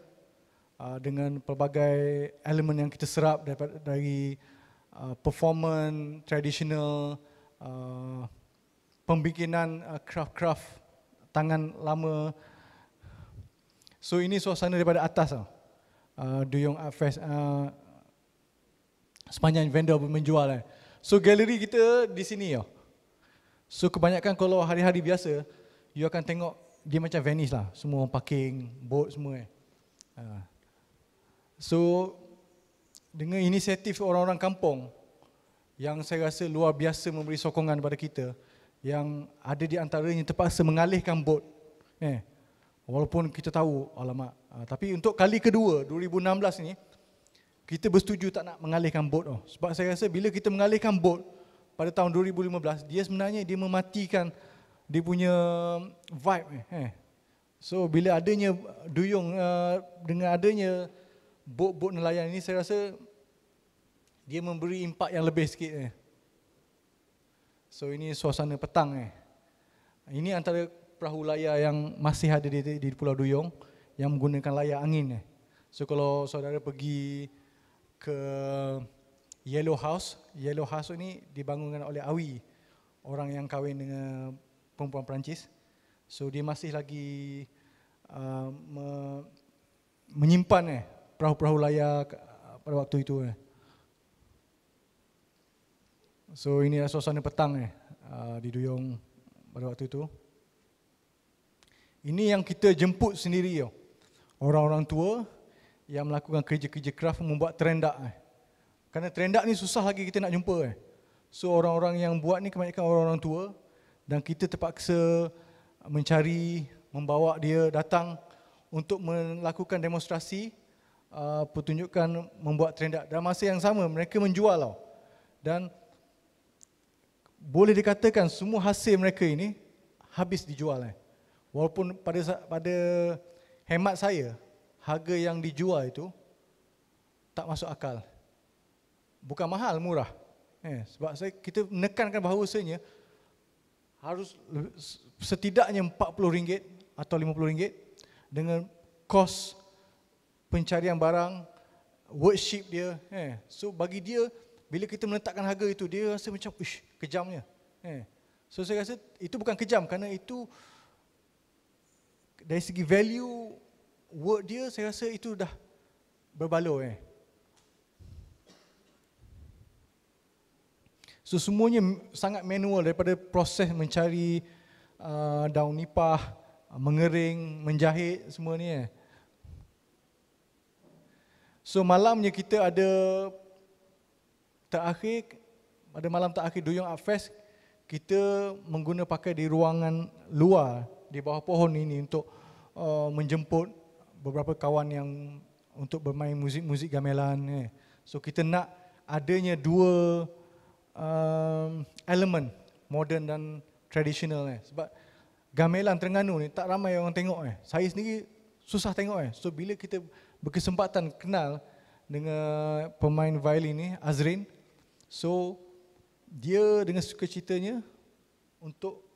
uh, dengan pelbagai elemen yang kita serap dari uh, performan tradisional uh, pembikinan uh, craft-craft uh, tangan lama So ini suasana daripada atas tau. Uh, Duyung Art Fest. Uh, sepanjang vendor pun menjual. Eh. So galeri kita di sini. Yo. So kebanyakan kalau hari-hari biasa, you akan tengok dia macam Venice lah. Semua orang parking, boat semua. Eh. Uh. So dengan inisiatif orang-orang kampung yang saya rasa luar biasa memberi sokongan kepada kita yang ada di antaranya terpaksa mengalihkan bot eh, Walaupun kita tahu, alamak. Ah, tapi untuk kali kedua, 2016 ni, kita bersetuju tak nak mengalihkan bot. Oh. Sebab saya rasa bila kita mengalihkan bot pada tahun 2015, dia sebenarnya dia mematikan dia punya vibe. Eh. So bila adanya duyung, ah, dengan adanya bot-bot nelayan ini, saya rasa dia memberi impak yang lebih sikit. Eh. So ini suasana petang. Eh. Ini antara perahu layar yang masih ada di, di Pulau Duyong yang menggunakan layar angin. So kalau saudara pergi ke Yellow House, Yellow House ini dibangunkan oleh Awi, orang yang kahwin dengan perempuan Perancis. So dia masih lagi uh, me, menyimpan eh, perahu-perahu layar uh, pada waktu itu. Eh. So ini suasana petang eh, uh, di Duyong pada waktu itu. Ini yang kita jemput sendiri. Yo. Orang-orang tua yang melakukan kerja-kerja kraft membuat terendak. Eh. Kerana terendak ni susah lagi kita nak jumpa. Eh. So orang-orang yang buat ni kebanyakan orang-orang tua dan kita terpaksa mencari, membawa dia datang untuk melakukan demonstrasi uh, pertunjukan membuat terendak. Dalam masa yang sama mereka menjual tau. Dan boleh dikatakan semua hasil mereka ini habis dijual. Eh. Walaupun pada pada hemat saya harga yang dijual itu tak masuk akal. Bukan mahal, murah. Eh, sebab saya kita menekankan bahawa sebenarnya harus setidaknya RM40 atau RM50 dengan kos pencarian barang, workship dia. Eh. So bagi dia, bila kita meletakkan harga itu, dia rasa macam kejamnya. Eh. So saya rasa itu bukan kejam kerana itu dari segi value word dia saya rasa itu dah berbaloi eh. So semuanya sangat manual daripada proses mencari uh, daun nipah, mengering, menjahit semua ni eh. So malamnya kita ada terakhir pada malam terakhir Duyung Art Fest kita menggunakan pakai di ruangan luar di bawah pohon ini untuk uh, menjemput beberapa kawan yang untuk bermain muzik-muzik gamelan. Eh. So kita nak adanya dua uh, um, elemen modern dan tradisional. Eh. Sebab gamelan Terengganu ni tak ramai orang tengok. Eh. Saya sendiri susah tengok. Eh. So bila kita berkesempatan kenal dengan pemain violin ni, Azrin, so dia dengan suka ceritanya untuk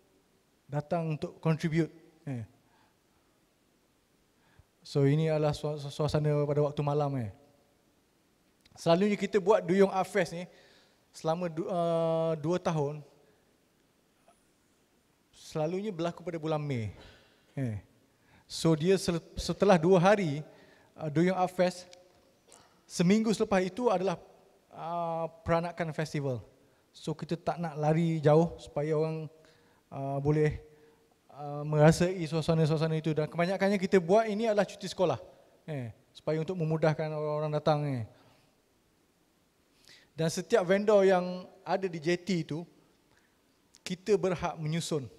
datang untuk contribute. Eh. So ini adalah suasana pada waktu malam. Eh. Selalunya kita buat Duyung Art ni selama eh, dua, uh, tahun. Selalunya berlaku pada bulan Mei. Eh. So dia setelah dua hari uh, Duyung Art seminggu selepas itu adalah uh, peranakan festival. So kita tak nak lari jauh supaya orang uh, boleh Uh, merasai suasana-suasana itu dan kebanyakannya kita buat ini adalah cuti sekolah eh, supaya untuk memudahkan orang-orang datang eh. dan setiap vendor yang ada di JT itu kita berhak menyusun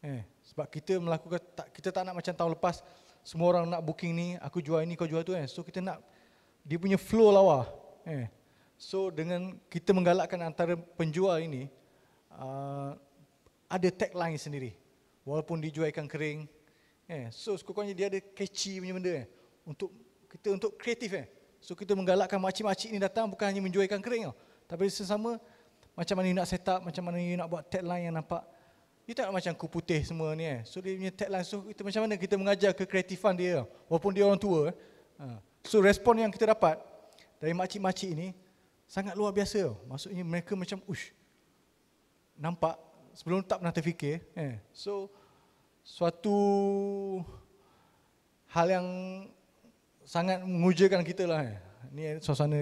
eh, sebab kita melakukan tak, kita tak nak macam tahun lepas semua orang nak booking ni aku jual ini kau jual tu eh. so kita nak dia punya flow lawa eh. so dengan kita menggalakkan antara penjual ini uh, ada tagline sendiri walaupun dijual ikan kering. Eh, so sekurang-kurangnya dia ada catchy punya benda eh. untuk kita untuk kreatif eh. So kita menggalakkan macam-macam ni datang bukan hanya menjual ikan kering tau. Tapi sesama macam mana nak set up, macam mana nak buat tagline yang nampak. You tak macam ku putih semua ni eh. So dia punya tagline so kita macam mana kita mengajar ke kreatifan dia eh. walaupun dia orang tua. Eh. Ah. So respon yang kita dapat dari makcik-makcik ini sangat luar biasa tau. Maksudnya mereka macam ush. Nampak sebelum tak pernah terfikir. Eh. So, suatu hal yang sangat mengujakan kita lah. Eh. Ini suasana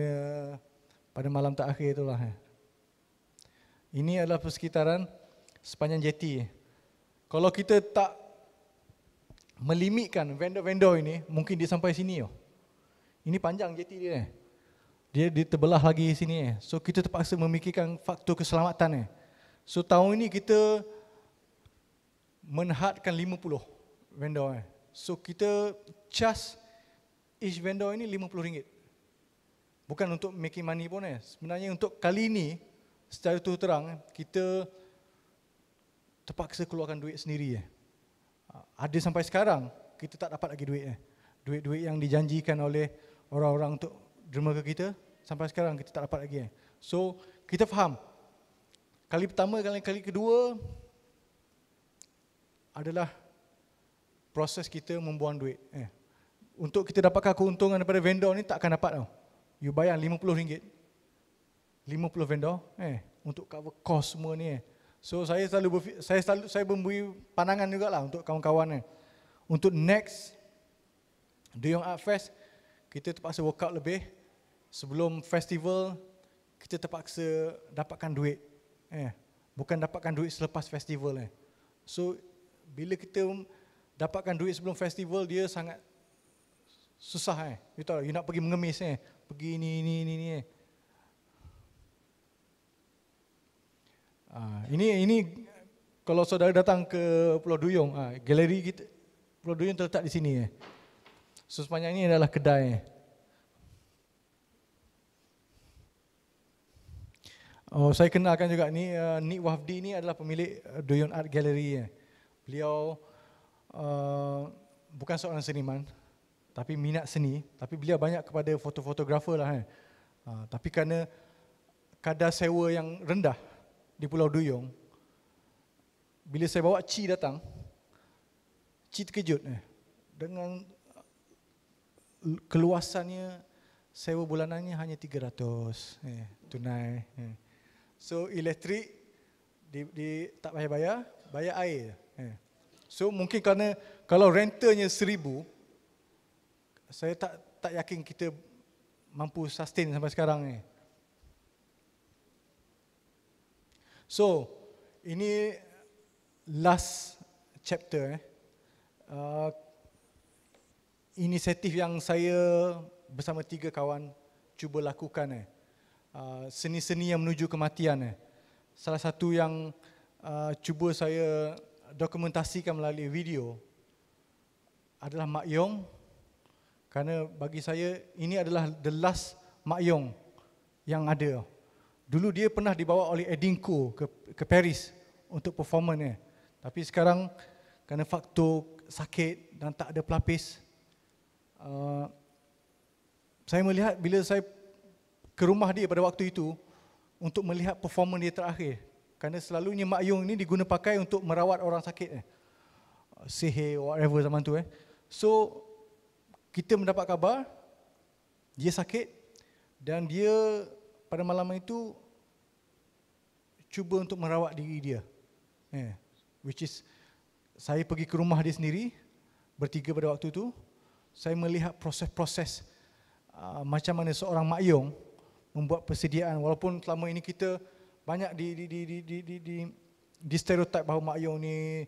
pada malam tak akhir itulah. Eh. Ini adalah persekitaran sepanjang jeti. Kalau kita tak melimitkan vendor-vendor ini, mungkin dia sampai sini. Oh. Ini panjang jeti dia. Eh. Dia, dia terbelah lagi sini. Eh. So kita terpaksa memikirkan faktor keselamatan. Eh. So tahun ini kita menhadkan 50 vendor. Eh. So kita charge each vendor ini RM50. Bukan untuk making money pun. Eh. Sebenarnya untuk kali ini, secara tu terang, eh, kita terpaksa keluarkan duit sendiri. Eh. Ada sampai sekarang, kita tak dapat lagi duit. Eh. Duit-duit yang dijanjikan oleh orang-orang untuk derma ke kita, sampai sekarang kita tak dapat lagi. Eh. So, kita faham Kali pertama dan kali kedua adalah proses kita membuang duit. Eh. Untuk kita dapatkan keuntungan daripada vendor ni tak akan dapat tau. You bayar RM50. 50 vendor eh untuk cover cost semua ni. Eh. So saya selalu saya selalu saya memberi pandangan jugalah untuk kawan-kawan ni. Eh. Untuk next Duyung Art Fest kita terpaksa workout lebih sebelum festival kita terpaksa dapatkan duit eh bukan dapatkan duit selepas festival eh so bila kita dapatkan duit sebelum festival dia sangat susah eh you tahu you nak pergi mengemis eh pergi ini ini ini ni eh ah ini ini kalau saudara datang ke Pulau Duyung ah galeri kita Pulau Duyung terletak di sini eh so sepanjang ini adalah kedai eh. Oh, saya kenalkan juga ni uh, Nick Wafdi ni adalah pemilik eh, Doyon Art Gallery. Beliau uh, bukan seorang seniman tapi minat seni, tapi beliau banyak kepada foto-fotografer lah kan. Uh, tapi kerana kadar sewa yang rendah di Pulau Duyong, bila saya bawa Ci datang, Ci terkejut. Eh. Dengan keluasannya sewa bulanannya hanya 300 eh, tunai. Eh. So elektrik di, di tak payah bayar, bayar air. Eh. So mungkin kerana kalau rentalnya seribu, saya tak tak yakin kita mampu sustain sampai sekarang ni. So, ini last chapter. Eh. Uh, inisiatif yang saya bersama tiga kawan cuba lakukan. Eh. Uh, seni-seni yang menuju kematian. Salah satu yang uh, cuba saya dokumentasikan melalui video adalah Mak Yong. Kerana bagi saya ini adalah the last Mak Yong yang ada. Dulu dia pernah dibawa oleh Edinko ke, ke Paris untuk performannya. Tapi sekarang kerana faktor sakit dan tak ada pelapis, uh, saya melihat bila saya ke rumah dia pada waktu itu untuk melihat performa dia terakhir. Kerana selalunya Mak Yong ni diguna pakai untuk merawat orang sakit. Eh. Sihir, whatever zaman tu. Eh. So, kita mendapat kabar, dia sakit dan dia pada malam itu cuba untuk merawat diri dia. Eh, which is, saya pergi ke rumah dia sendiri, bertiga pada waktu itu, saya melihat proses-proses uh, macam mana seorang Mak Yong membuat persediaan walaupun selama ini kita banyak di di di di di di di, di stereotip bahawa Mak Yong ni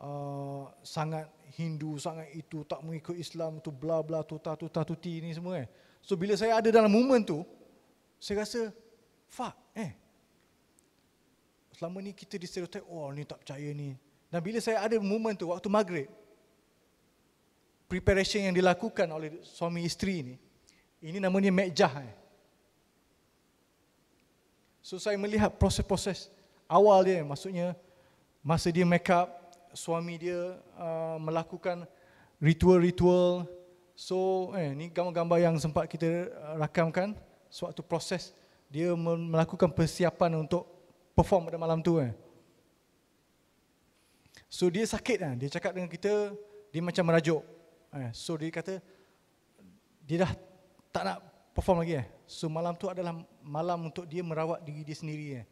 uh, sangat Hindu sangat itu tak mengikut Islam tu bla bla tu ta tu ta tu ti ni semua eh. So bila saya ada dalam moment tu saya rasa fuck eh. Selama ni kita di stereotip oh ni tak percaya ni. Dan bila saya ada moment tu waktu maghrib preparation yang dilakukan oleh suami isteri ni ini namanya majah. eh. So saya melihat proses-proses awal dia maksudnya masa dia make up suami dia uh, melakukan ritual-ritual so eh ni gambar-gambar yang sempat kita rakamkan suatu proses dia melakukan persiapan untuk perform pada malam tu eh so dia sakit kan dia cakap dengan kita dia macam merajuk eh so dia kata dia dah tak nak perform lagi eh so malam tu adalah malam untuk dia merawat diri dia sendiri. Eh.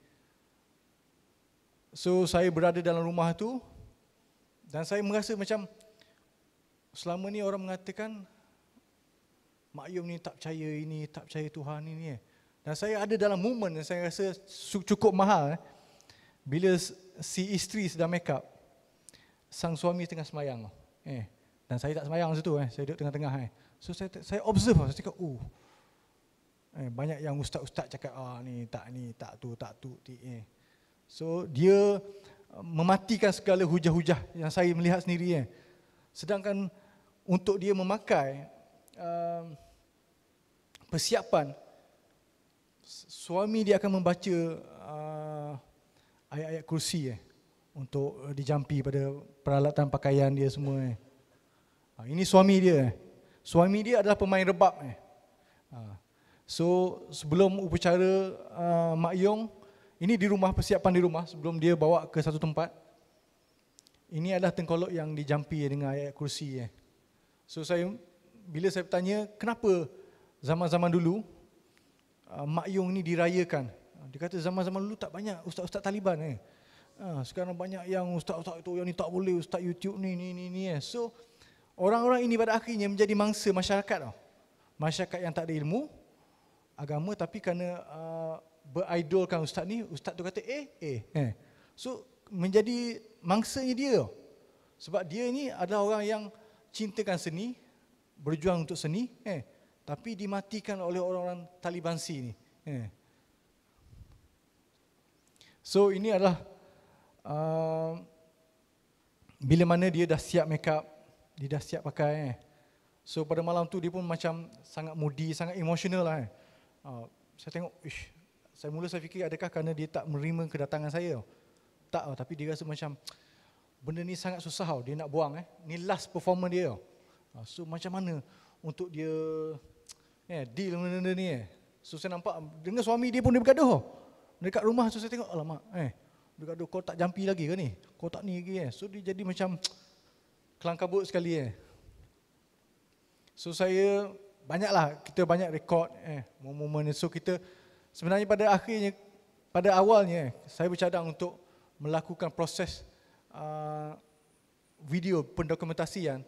So saya berada dalam rumah tu dan saya merasa macam selama ni orang mengatakan Mak Yum ni tak percaya ini, tak percaya Tuhan ini. Eh. Dan saya ada dalam moment yang saya rasa cukup mahal eh. bila si isteri sedang make up sang suami tengah semayang. Eh, dan saya tak semayang situ eh, saya duduk tengah-tengah eh. So saya saya observe saya cakap, "Oh, Eh, banyak yang ustaz-ustaz cakap ah ni tak ni tak tu tak tu ti eh. So dia eh, mematikan segala hujah-hujah yang saya melihat sendiri eh. Sedangkan untuk dia memakai uh, persiapan suami dia akan membaca uh, ayat-ayat kursi eh untuk dijampi pada peralatan pakaian dia semua eh. Ah, ini suami dia. Suami dia adalah pemain rebab eh. Ah, So sebelum upacara uh, Mak Yong, ini di rumah, persiapan di rumah sebelum dia bawa ke satu tempat. Ini adalah tengkolok yang dijampi dengan ayat kursi. Eh. So saya, bila saya bertanya kenapa zaman-zaman dulu uh, Mak Yong ini dirayakan. Uh, dia kata zaman-zaman dulu tak banyak ustaz-ustaz Taliban. Eh. Uh, sekarang banyak yang ustaz-ustaz itu yang ni tak boleh, ustaz YouTube ni, ni, ni. ni eh. So orang-orang ini pada akhirnya menjadi mangsa masyarakat. Oh. Masyarakat yang tak ada ilmu, agama tapi kerana uh, beridolkan ustaz ni, ustaz tu kata eh eh. eh. So menjadi mangsanya dia. Sebab dia ni adalah orang yang cintakan seni, berjuang untuk seni, eh. Tapi dimatikan oleh orang-orang Talibansi ni. Eh. So ini adalah uh, bila mana dia dah siap makeup, dia dah siap pakai eh. So pada malam tu dia pun macam sangat moody, sangat emotional lah eh. Ah, saya tengok, ish, saya mula saya fikir adakah kerana dia tak menerima kedatangan saya. Tak, oh, tapi dia rasa macam benda ni sangat susah oh, dia nak buang. Eh. Ni last performance dia. Oh. So macam mana untuk dia eh, deal benda ni. Eh. So saya nampak dengan suami dia pun dia bergaduh. Oh. Dekat rumah so saya tengok, alamak. Eh, bergaduh, kau tak jampi lagi ke ni? Kau tak ni lagi. Eh. So dia jadi macam kelangkabut sekali. Eh. So saya banyaklah kita banyak rekod eh momen so kita sebenarnya pada akhirnya pada awalnya eh, saya bercadang untuk melakukan proses uh, video pendokumentasian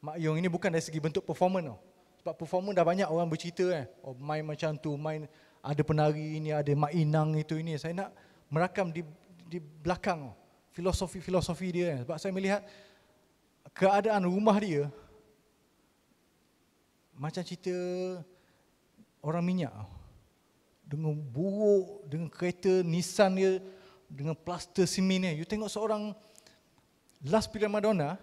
Mak Yong ini bukan dari segi bentuk performance tau. Sebab performance dah banyak orang bercerita eh. Oh main macam tu, main ada penari ini, ada Mak Inang itu ini. Saya nak merakam di di belakang filosofi-filosofi dia eh. Sebab saya melihat keadaan rumah dia macam cerita orang minyak dengan buruk dengan kereta Nissan dia dengan plaster semen dia you tengok seorang last pilihan Madonna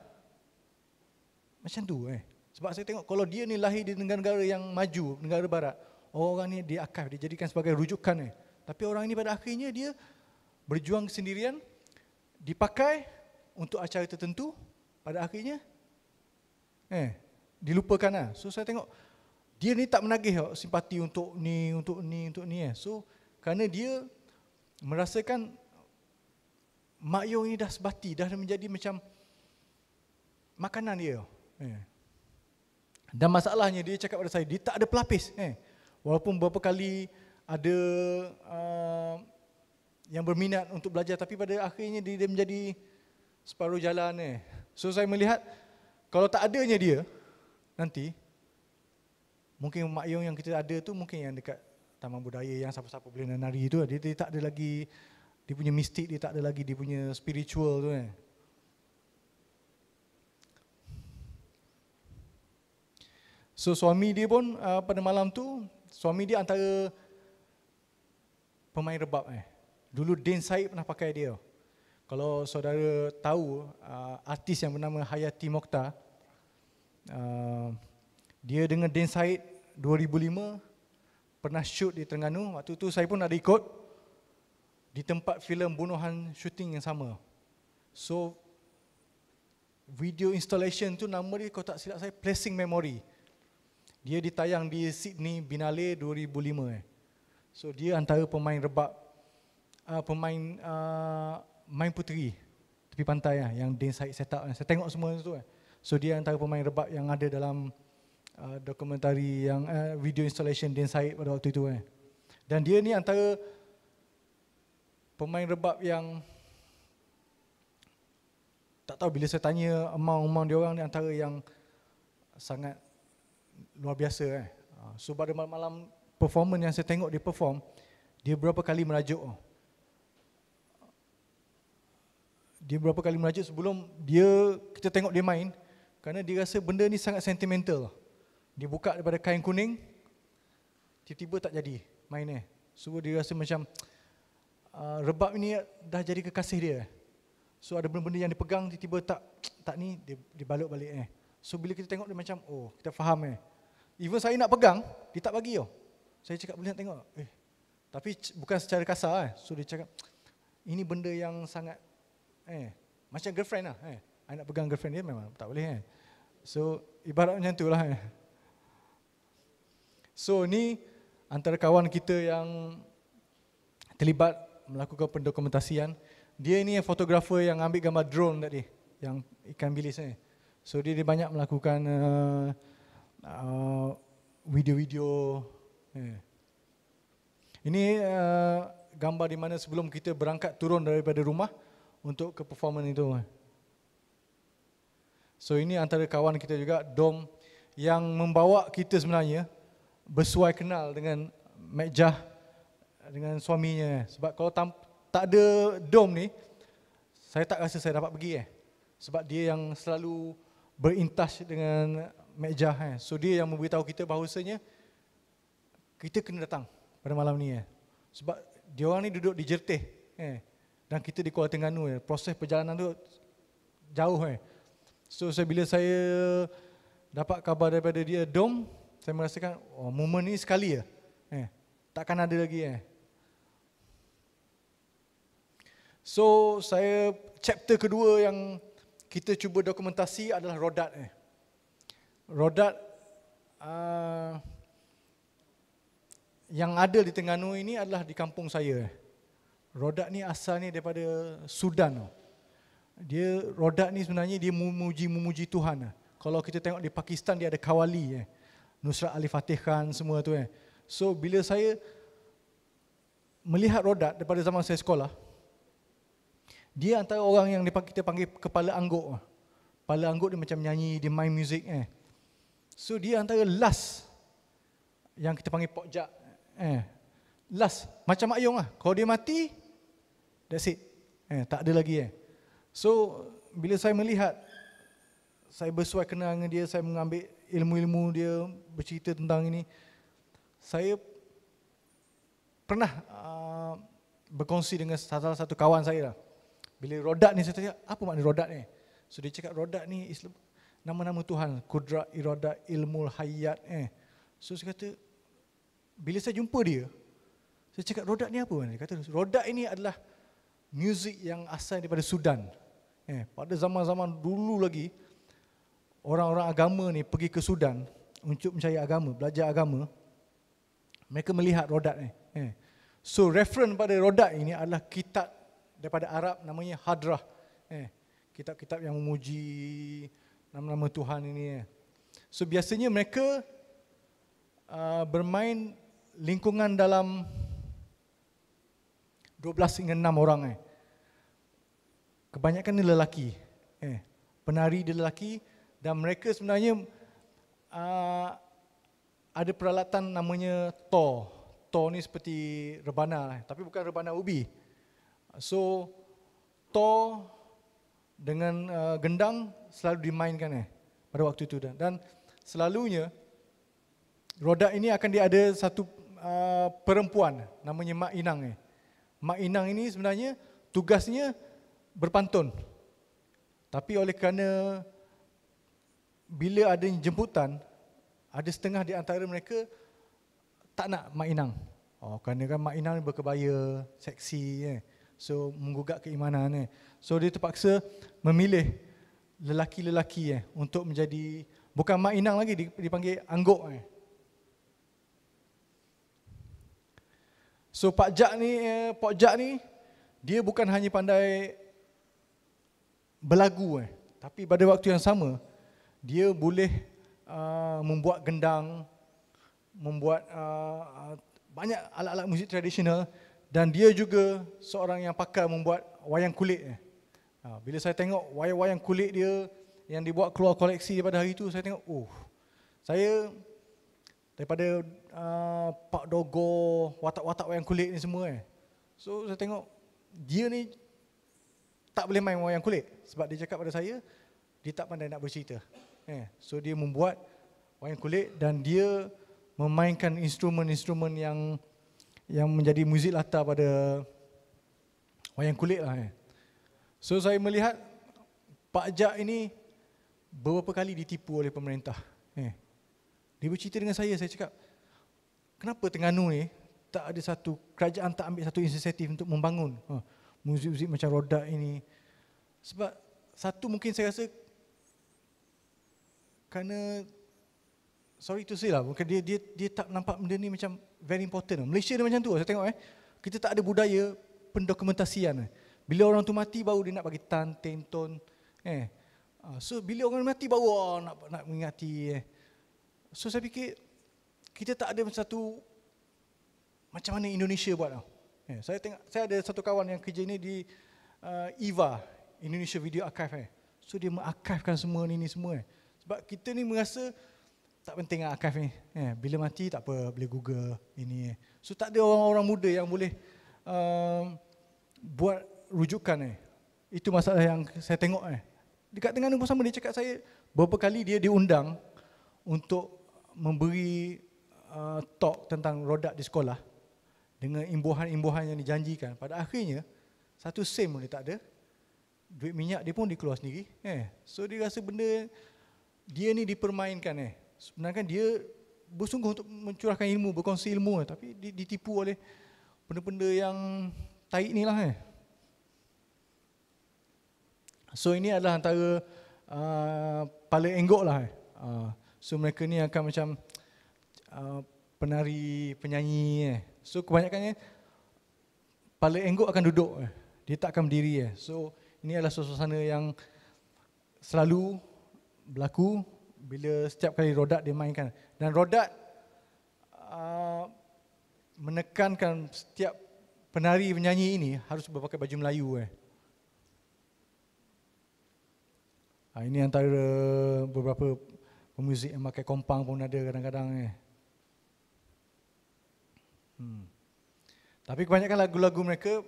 macam tu eh sebab saya tengok kalau dia ni lahir di negara-negara yang maju negara barat orang-orang ni dia akan dijadikan sebagai rujukan eh tapi orang ini pada akhirnya dia berjuang sendirian dipakai untuk acara tertentu pada akhirnya eh dilupakan lah. So saya tengok dia ni tak menagih oh, simpati untuk ni, untuk ni, untuk ni. Eh. So kerana dia merasakan Mak Yong ni dah sebati, dah menjadi macam makanan dia. Oh. Eh. Dan masalahnya dia cakap pada saya, dia tak ada pelapis. Eh. Walaupun beberapa kali ada uh, yang berminat untuk belajar, tapi pada akhirnya dia, dia menjadi separuh jalan. Eh. So saya melihat, kalau tak adanya dia, nanti mungkin mak yong yang kita ada tu mungkin yang dekat taman budaya yang siapa-siapa boleh nari tu lah. dia, dia tak ada lagi dia punya mistik dia tak ada lagi dia punya spiritual tu eh. So suami dia pun uh, pada malam tu suami dia antara pemain rebab eh. Dulu Din Said pernah pakai dia. Kalau saudara tahu uh, artis yang bernama Hayati Mokhtar Uh, dia dengan Din Said 2005 pernah shoot di Terengganu. Waktu tu saya pun ada ikut di tempat filem bunuhan shooting yang sama. So video installation tu nama dia kalau tak silap saya Placing Memory. Dia ditayang di Sydney Binale 2005 eh. So dia antara pemain rebak uh, pemain uh, main puteri tepi pantai lah, yang Dan Said set up. Eh. Saya tengok semua tu Lah. So dia antara pemain rebak yang ada dalam uh, dokumentari yang uh, video installation Din Said pada waktu itu eh. Dan dia ni antara pemain rebab yang tak tahu bila saya tanya amount-amount dia orang ni antara yang sangat luar biasa eh. Ah, so pada malam-malam performance yang saya tengok dia perform, dia berapa kali merajuk. Oh. Dia berapa kali merajuk sebelum dia kita tengok dia main, kerana dia rasa benda ni sangat sentimental. Dia buka daripada kain kuning, tiba-tiba tak jadi mainnya. Semua so, dia rasa macam uh, rebab ini dah jadi kekasih dia. So ada benda-benda yang dipegang tiba-tiba tak tak ni dia dibalut balik eh. So bila kita tengok dia macam oh kita faham eh. Even saya nak pegang dia tak bagi yo. Oh. Saya cakap boleh nak tengok. Eh tapi bukan secara kasar eh. So dia cakap ini benda yang sangat eh macam girlfriend lah eh. I nak pegang girlfriend dia memang tak boleh kan. So ibarat macam tu lah. Kan? So ni antara kawan kita yang terlibat melakukan pendokumentasian. Dia ni yang fotografer yang ambil gambar drone tadi. Yang ikan bilis ni. So dia, dia banyak melakukan uh, uh, video-video. Ini uh, gambar di mana sebelum kita berangkat turun daripada rumah untuk ke performance itu. Kan. So ini antara kawan kita juga Dom yang membawa kita sebenarnya bersuai kenal dengan Majah dengan suaminya. Sebab kalau tam, tak ada Dom ni saya tak rasa saya dapat pergi eh. Sebab dia yang selalu berintas dengan Majah. eh. So dia yang memberitahu kita bahawasanya kita kena datang pada malam ni eh. Sebab dia orang ni duduk di Jertih eh. Dan kita di Kuala Terengganu. eh. Proses perjalanan tu jauh eh. So saya, bila saya dapat khabar daripada dia dom, saya merasakan oh, momen ni sekali ya. Eh, takkan ada lagi eh. So saya chapter kedua yang kita cuba dokumentasi adalah Rodat eh. Rodat uh, yang ada di Tengganu ini adalah di kampung saya. Eh. Rodat ni asal ni daripada Sudan. Oh dia rodak ni sebenarnya dia memuji-memuji Tuhan. lah. Kalau kita tengok di Pakistan dia ada kawali eh. Nusrat Ali Fatih Khan semua tu eh. So bila saya melihat rodak daripada zaman saya sekolah dia antara orang yang kita panggil kepala angguk. Eh. Kepala angguk dia macam nyanyi, dia main music eh. So dia antara last yang kita panggil pokjak eh. Last macam Mak Yong lah. Kalau dia mati that's it. Eh tak ada lagi eh. So bila saya melihat saya bersuai kenal dengan dia, saya mengambil ilmu-ilmu dia bercerita tentang ini. Saya pernah uh, berkongsi dengan salah satu kawan saya lah. Bila Rodak ni, saya tanya, apa makna Rodak ni? So dia cakap Rodak ni Islam, nama-nama Tuhan. Kudrat, Irodak, ilmu, hayat. Eh. So saya kata, bila saya jumpa dia, saya cakap Rodak ni apa? Dia kata, Rodak ini adalah muzik yang asal daripada Sudan. Eh, pada zaman-zaman dulu lagi, orang-orang agama ni pergi ke Sudan untuk mencari agama, belajar agama. Mereka melihat rodat ni. Eh. So, reference pada rodat ini adalah kitab daripada Arab namanya Hadrah. Eh, kitab-kitab yang memuji nama-nama Tuhan ini. Eh. So, biasanya mereka uh, bermain lingkungan dalam 12 hingga 6 orang eh. Kebanyakan ni lelaki. Eh, penari dia lelaki dan mereka sebenarnya uh, ada peralatan namanya to. To ni seperti rebana eh. tapi bukan rebana ubi. So to dengan uh, gendang selalu dimainkan eh pada waktu itu dan, dan selalunya roda ini akan dia ada satu uh, perempuan namanya Mak Inang eh. Mak Inang ini sebenarnya tugasnya berpantun. Tapi oleh kerana bila ada jemputan, ada setengah di antara mereka tak nak Mak Inang. Oh, kerana kan Mak Inang berkebaya, seksi. Eh. So, menggugat keimanan. Eh. So, dia terpaksa memilih lelaki-lelaki eh, untuk menjadi, bukan Mak Inang lagi, dipanggil Angguk. Eh. So Pak Jak ni, eh, Pak Jak ni, dia bukan hanya pandai berlagu eh. Tapi pada waktu yang sama, dia boleh uh, membuat gendang, membuat uh, banyak alat-alat muzik tradisional dan dia juga seorang yang pakar membuat wayang kulit. Eh. Bila saya tengok wayang-wayang kulit dia yang dibuat keluar koleksi daripada hari itu, saya tengok, oh, saya daripada Ah, Pak Dogo, watak-watak wayang kulit ni semua eh. So saya tengok dia ni tak boleh main wayang kulit sebab dia cakap pada saya dia tak pandai nak bercerita. Eh, so dia membuat wayang kulit dan dia memainkan instrumen-instrumen yang yang menjadi muzik latar pada wayang kulit lah. Eh. So saya melihat Pak Jak ini beberapa kali ditipu oleh pemerintah. Eh, dia bercerita dengan saya, saya cakap, kenapa Terengganu ni tak ada satu kerajaan tak ambil satu inisiatif untuk membangun ha, muzik-muzik macam Rodak ini sebab satu mungkin saya rasa kerana sorry to say lah mungkin dia dia dia tak nampak benda ni macam very important Malaysia dia macam tu saya tengok eh kita tak ada budaya pendokumentasian eh. bila orang tu mati baru dia nak bagi tan tenton eh ha, so bila orang mati baru oh, nak nak mengingati eh so saya fikir kita tak ada satu macam mana Indonesia buat tau. Ya, saya tengok saya ada satu kawan yang kerja ni di uh, Eva Indonesia Video Archive eh. So dia mengarkivkan semua ni ni semua eh. Sebab kita ni merasa tak penting lah archive ni. Yeah, bila mati tak apa boleh Google ini. Eh. So tak ada orang-orang muda yang boleh uh, buat rujukan eh. Itu masalah yang saya tengok eh. Dekat tengah ni pun sama dia cakap saya beberapa kali dia diundang untuk memberi Uh, talk tentang rodak di sekolah dengan imbuhan-imbuhan yang dijanjikan. Pada akhirnya, satu sen pun dia tak ada. Duit minyak dia pun dikeluar sendiri. Eh. So dia rasa benda dia ni dipermainkan. Eh. Sebenarnya kan dia bersungguh untuk mencurahkan ilmu, berkongsi ilmu. Eh. Tapi ditipu oleh benda-benda yang taik ni lah. Eh. So ini adalah antara uh, pala enggok lah. Eh. Uh, so mereka ni akan macam Ah, penari, penyanyi. Eh. So kebanyakannya pala engguk akan duduk. Eh. Dia tak akan berdiri. Eh. So ini adalah suasana yang selalu berlaku bila setiap kali rodat dia mainkan. Dan rodat ah, menekankan setiap penari penyanyi ini harus berpakai baju Melayu. Eh. Ha, ini antara beberapa pemuzik yang pakai kompang pun ada kadang-kadang. Eh. -kadang, Hmm. Tapi kebanyakan lagu-lagu mereka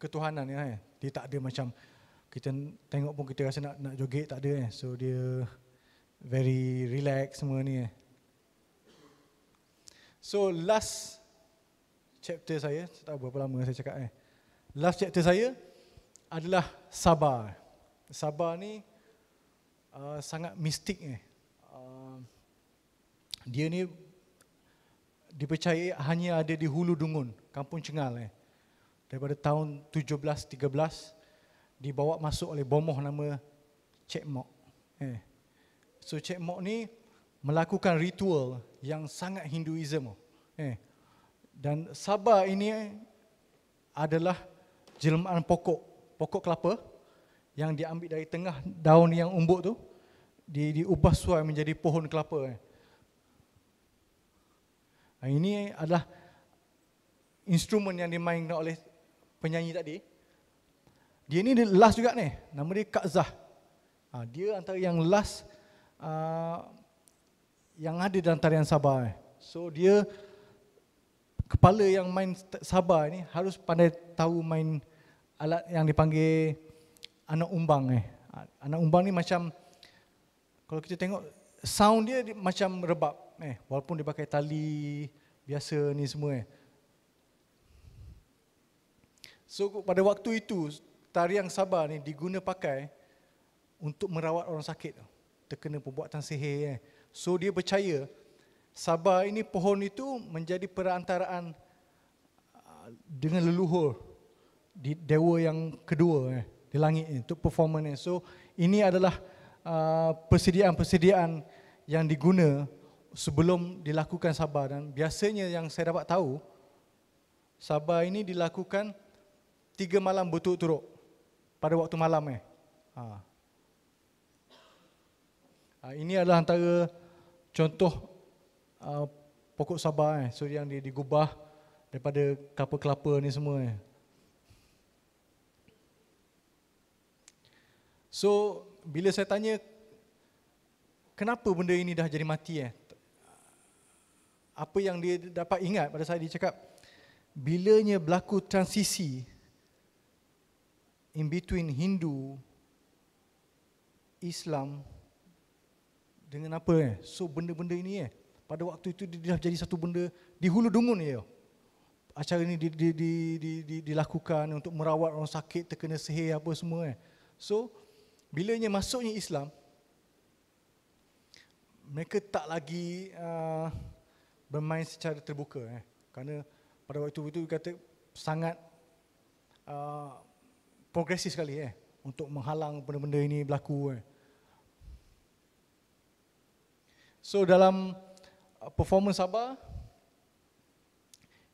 ketuhanan ya. Eh? Dia tak ada macam kita tengok pun kita rasa nak nak joget tak ada eh. So dia very relax semua ni. Eh? So last chapter saya, tak tahu berapa lama saya cakap eh. Last chapter saya adalah sabar. Sabar ni uh, sangat mistik eh. Uh, dia ni dipercayai hanya ada di Hulu Dungun, Kampung Cengal. Eh. Daripada tahun 1713, dibawa masuk oleh bomoh nama Cik Mok. Eh. So Cik Mok ni melakukan ritual yang sangat Hinduism. Eh. Dan Sabah ini adalah jelmaan pokok, pokok kelapa yang diambil dari tengah daun yang umbuk tu, di, diubah suai menjadi pohon kelapa. Eh. Ha, ini adalah instrumen yang dimainkan oleh penyanyi tadi. Dia ni last juga ni. Nama dia Kak Zah. Ha, dia antara yang last ah, yang ada dalam tarian Sabah. So dia kepala yang main Sabah ni harus pandai tahu main alat yang dipanggil anak umbang eh. Anak umbang ni macam kalau kita tengok sound dia, dia macam rebab eh walaupun dia pakai tali biasa ni semua eh so pada waktu itu tariang sabar ni diguna pakai untuk merawat orang sakit terkena perbuatan sihir eh so dia percaya sabar ini pohon itu menjadi perantaraan ah, dengan leluhur di dewa yang kedua eh di langit ni untuk performance so ini adalah uh, persediaan-persediaan yang diguna sebelum dilakukan sabar dan biasanya yang saya dapat tahu sabar ini dilakukan tiga malam butuh turuk pada waktu malam eh. Ha. ha. ini adalah antara contoh uh, pokok sabar eh. So yang digubah daripada kelapa-kelapa ni semua eh. So bila saya tanya kenapa benda ini dah jadi mati eh apa yang dia dapat ingat pada saya dia cakap bilanya berlaku transisi in between Hindu Islam dengan apa eh so benda-benda ini eh pada waktu itu dia dah jadi satu benda di hulu dungun ya acara ini dilakukan untuk merawat orang sakit terkena sihir apa semua eh so bilanya masuknya Islam mereka tak lagi uh, bermain secara terbuka eh. Karena pada waktu itu kata sangat uh, progresif sekali eh untuk menghalang benda-benda ini berlaku eh. So dalam uh, performance Sabah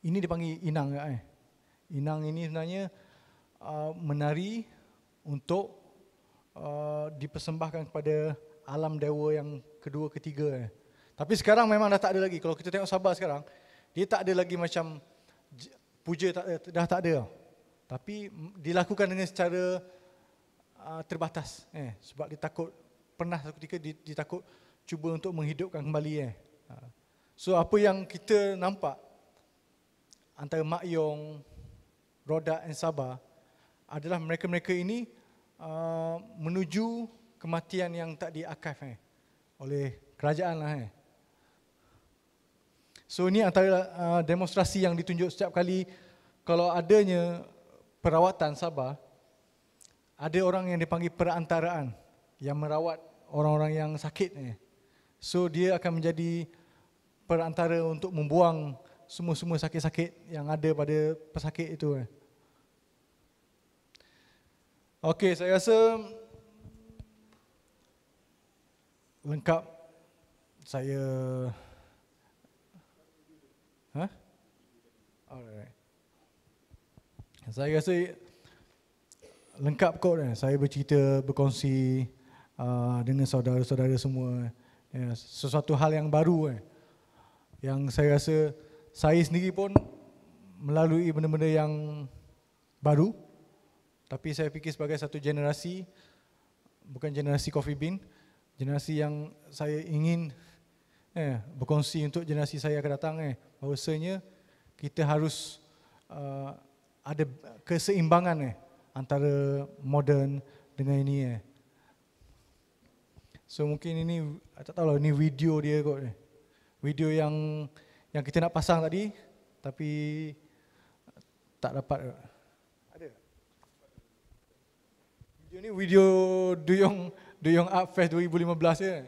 ini dipanggil inang eh. Inang ini sebenarnya uh, menari untuk uh, dipersembahkan kepada alam dewa yang kedua ketiga eh. Tapi sekarang memang dah tak ada lagi. Kalau kita tengok Sabah sekarang, dia tak ada lagi macam puja tak, eh, dah tak ada. Tapi dilakukan dengan secara uh, terbatas. Eh, sebab dia takut, pernah satu ketika dia, dia takut cuba untuk menghidupkan kembali. Eh. Ha. So apa yang kita nampak antara Mak Yong, Roda dan Sabah adalah mereka-mereka ini uh, menuju kematian yang tak diakaf eh, oleh kerajaan. Lah, eh. So ini antara uh, demonstrasi yang ditunjuk setiap kali kalau adanya perawatan Sabah, ada orang yang dipanggil perantaraan yang merawat orang-orang yang sakit. So dia akan menjadi perantara untuk membuang semua-semua sakit-sakit yang ada pada pesakit itu. Eh. Okey, saya rasa lengkap saya Ha? Alright. Saya rasa lengkap kot kan. Saya bercerita, berkongsi uh, dengan saudara-saudara semua. Ya, sesuatu hal yang baru kan. Yang saya rasa saya sendiri pun melalui benda-benda yang baru. Tapi saya fikir sebagai satu generasi, bukan generasi Coffee Bean, generasi yang saya ingin eh, berkongsi untuk generasi saya akan datang. Eh bahawasanya kita harus uh, ada keseimbangan eh, antara modern dengan ini. Eh. So mungkin ini, tak tahu lah, ini video dia kot. Eh. Video yang yang kita nak pasang tadi, tapi tak dapat. Ada. Video ni video Duyong Duyong Art Fest 2015 ya. Eh.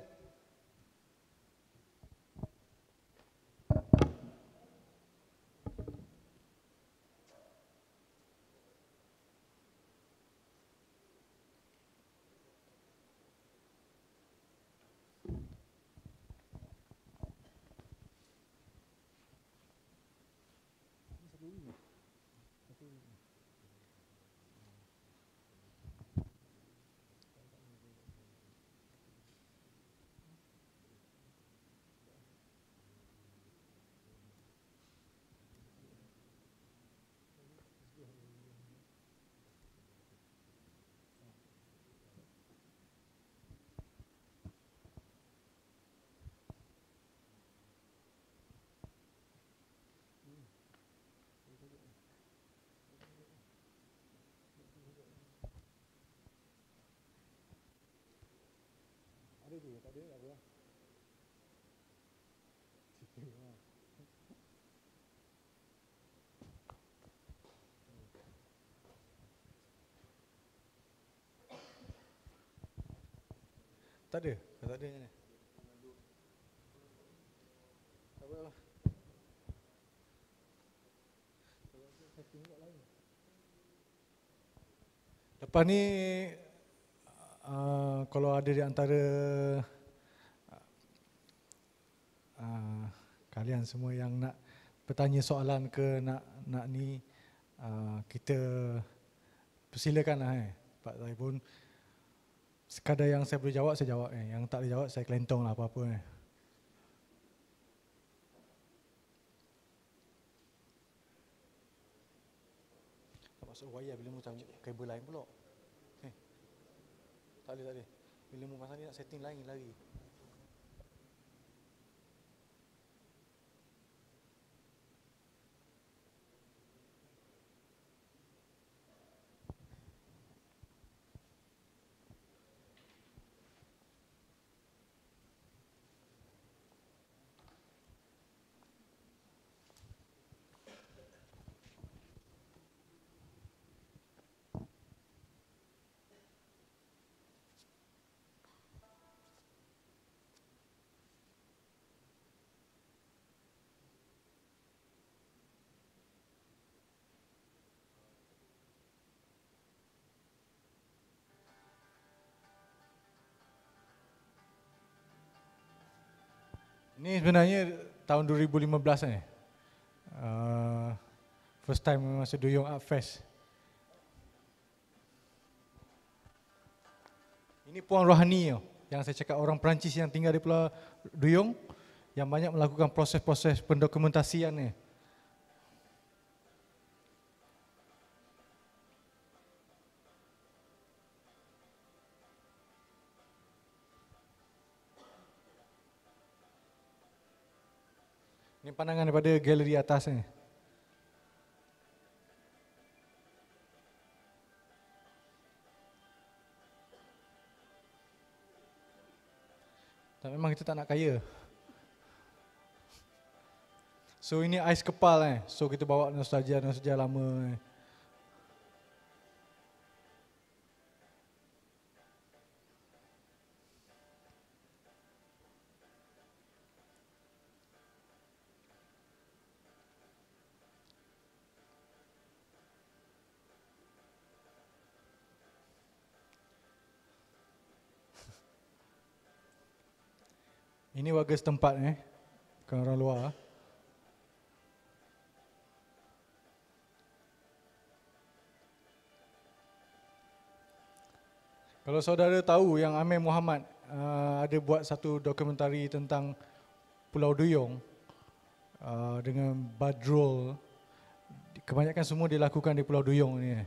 ada ke? Tak ada, apa ni uh, kalau ada di antara uh, kalian semua yang nak bertanya soalan ke nak nak ni uh, kita persilakan lah eh. Pak saya pun sekadar yang saya boleh jawab saya jawab eh. Yang tak boleh jawab saya kelentong lah apa-apa eh. Tak masuk wayar bila mu kabel lain pula. Tak boleh, tak boleh. Bila mu pasal ni nak setting lain lagi. Ini sebenarnya tahun 2015 ni. Uh, first time masa Duyung Art Fest. Ini Puan Rohani yo, yang saya cakap orang Perancis yang tinggal di Pulau Duyung yang banyak melakukan proses-proses pendokumentasian ni. pandangan daripada galeri atas ni. Tak memang kita tak nak kaya. So ini ais kepal eh. So kita bawa nostalgia nostalgia lama eh. Ini warga setempat eh. Bukan orang luar. Ah. Kalau saudara tahu yang Amir Muhammad uh, ada buat satu dokumentari tentang Pulau Duyong uh, dengan Badrul, kebanyakan semua dilakukan di Pulau Duyong ni. Eh.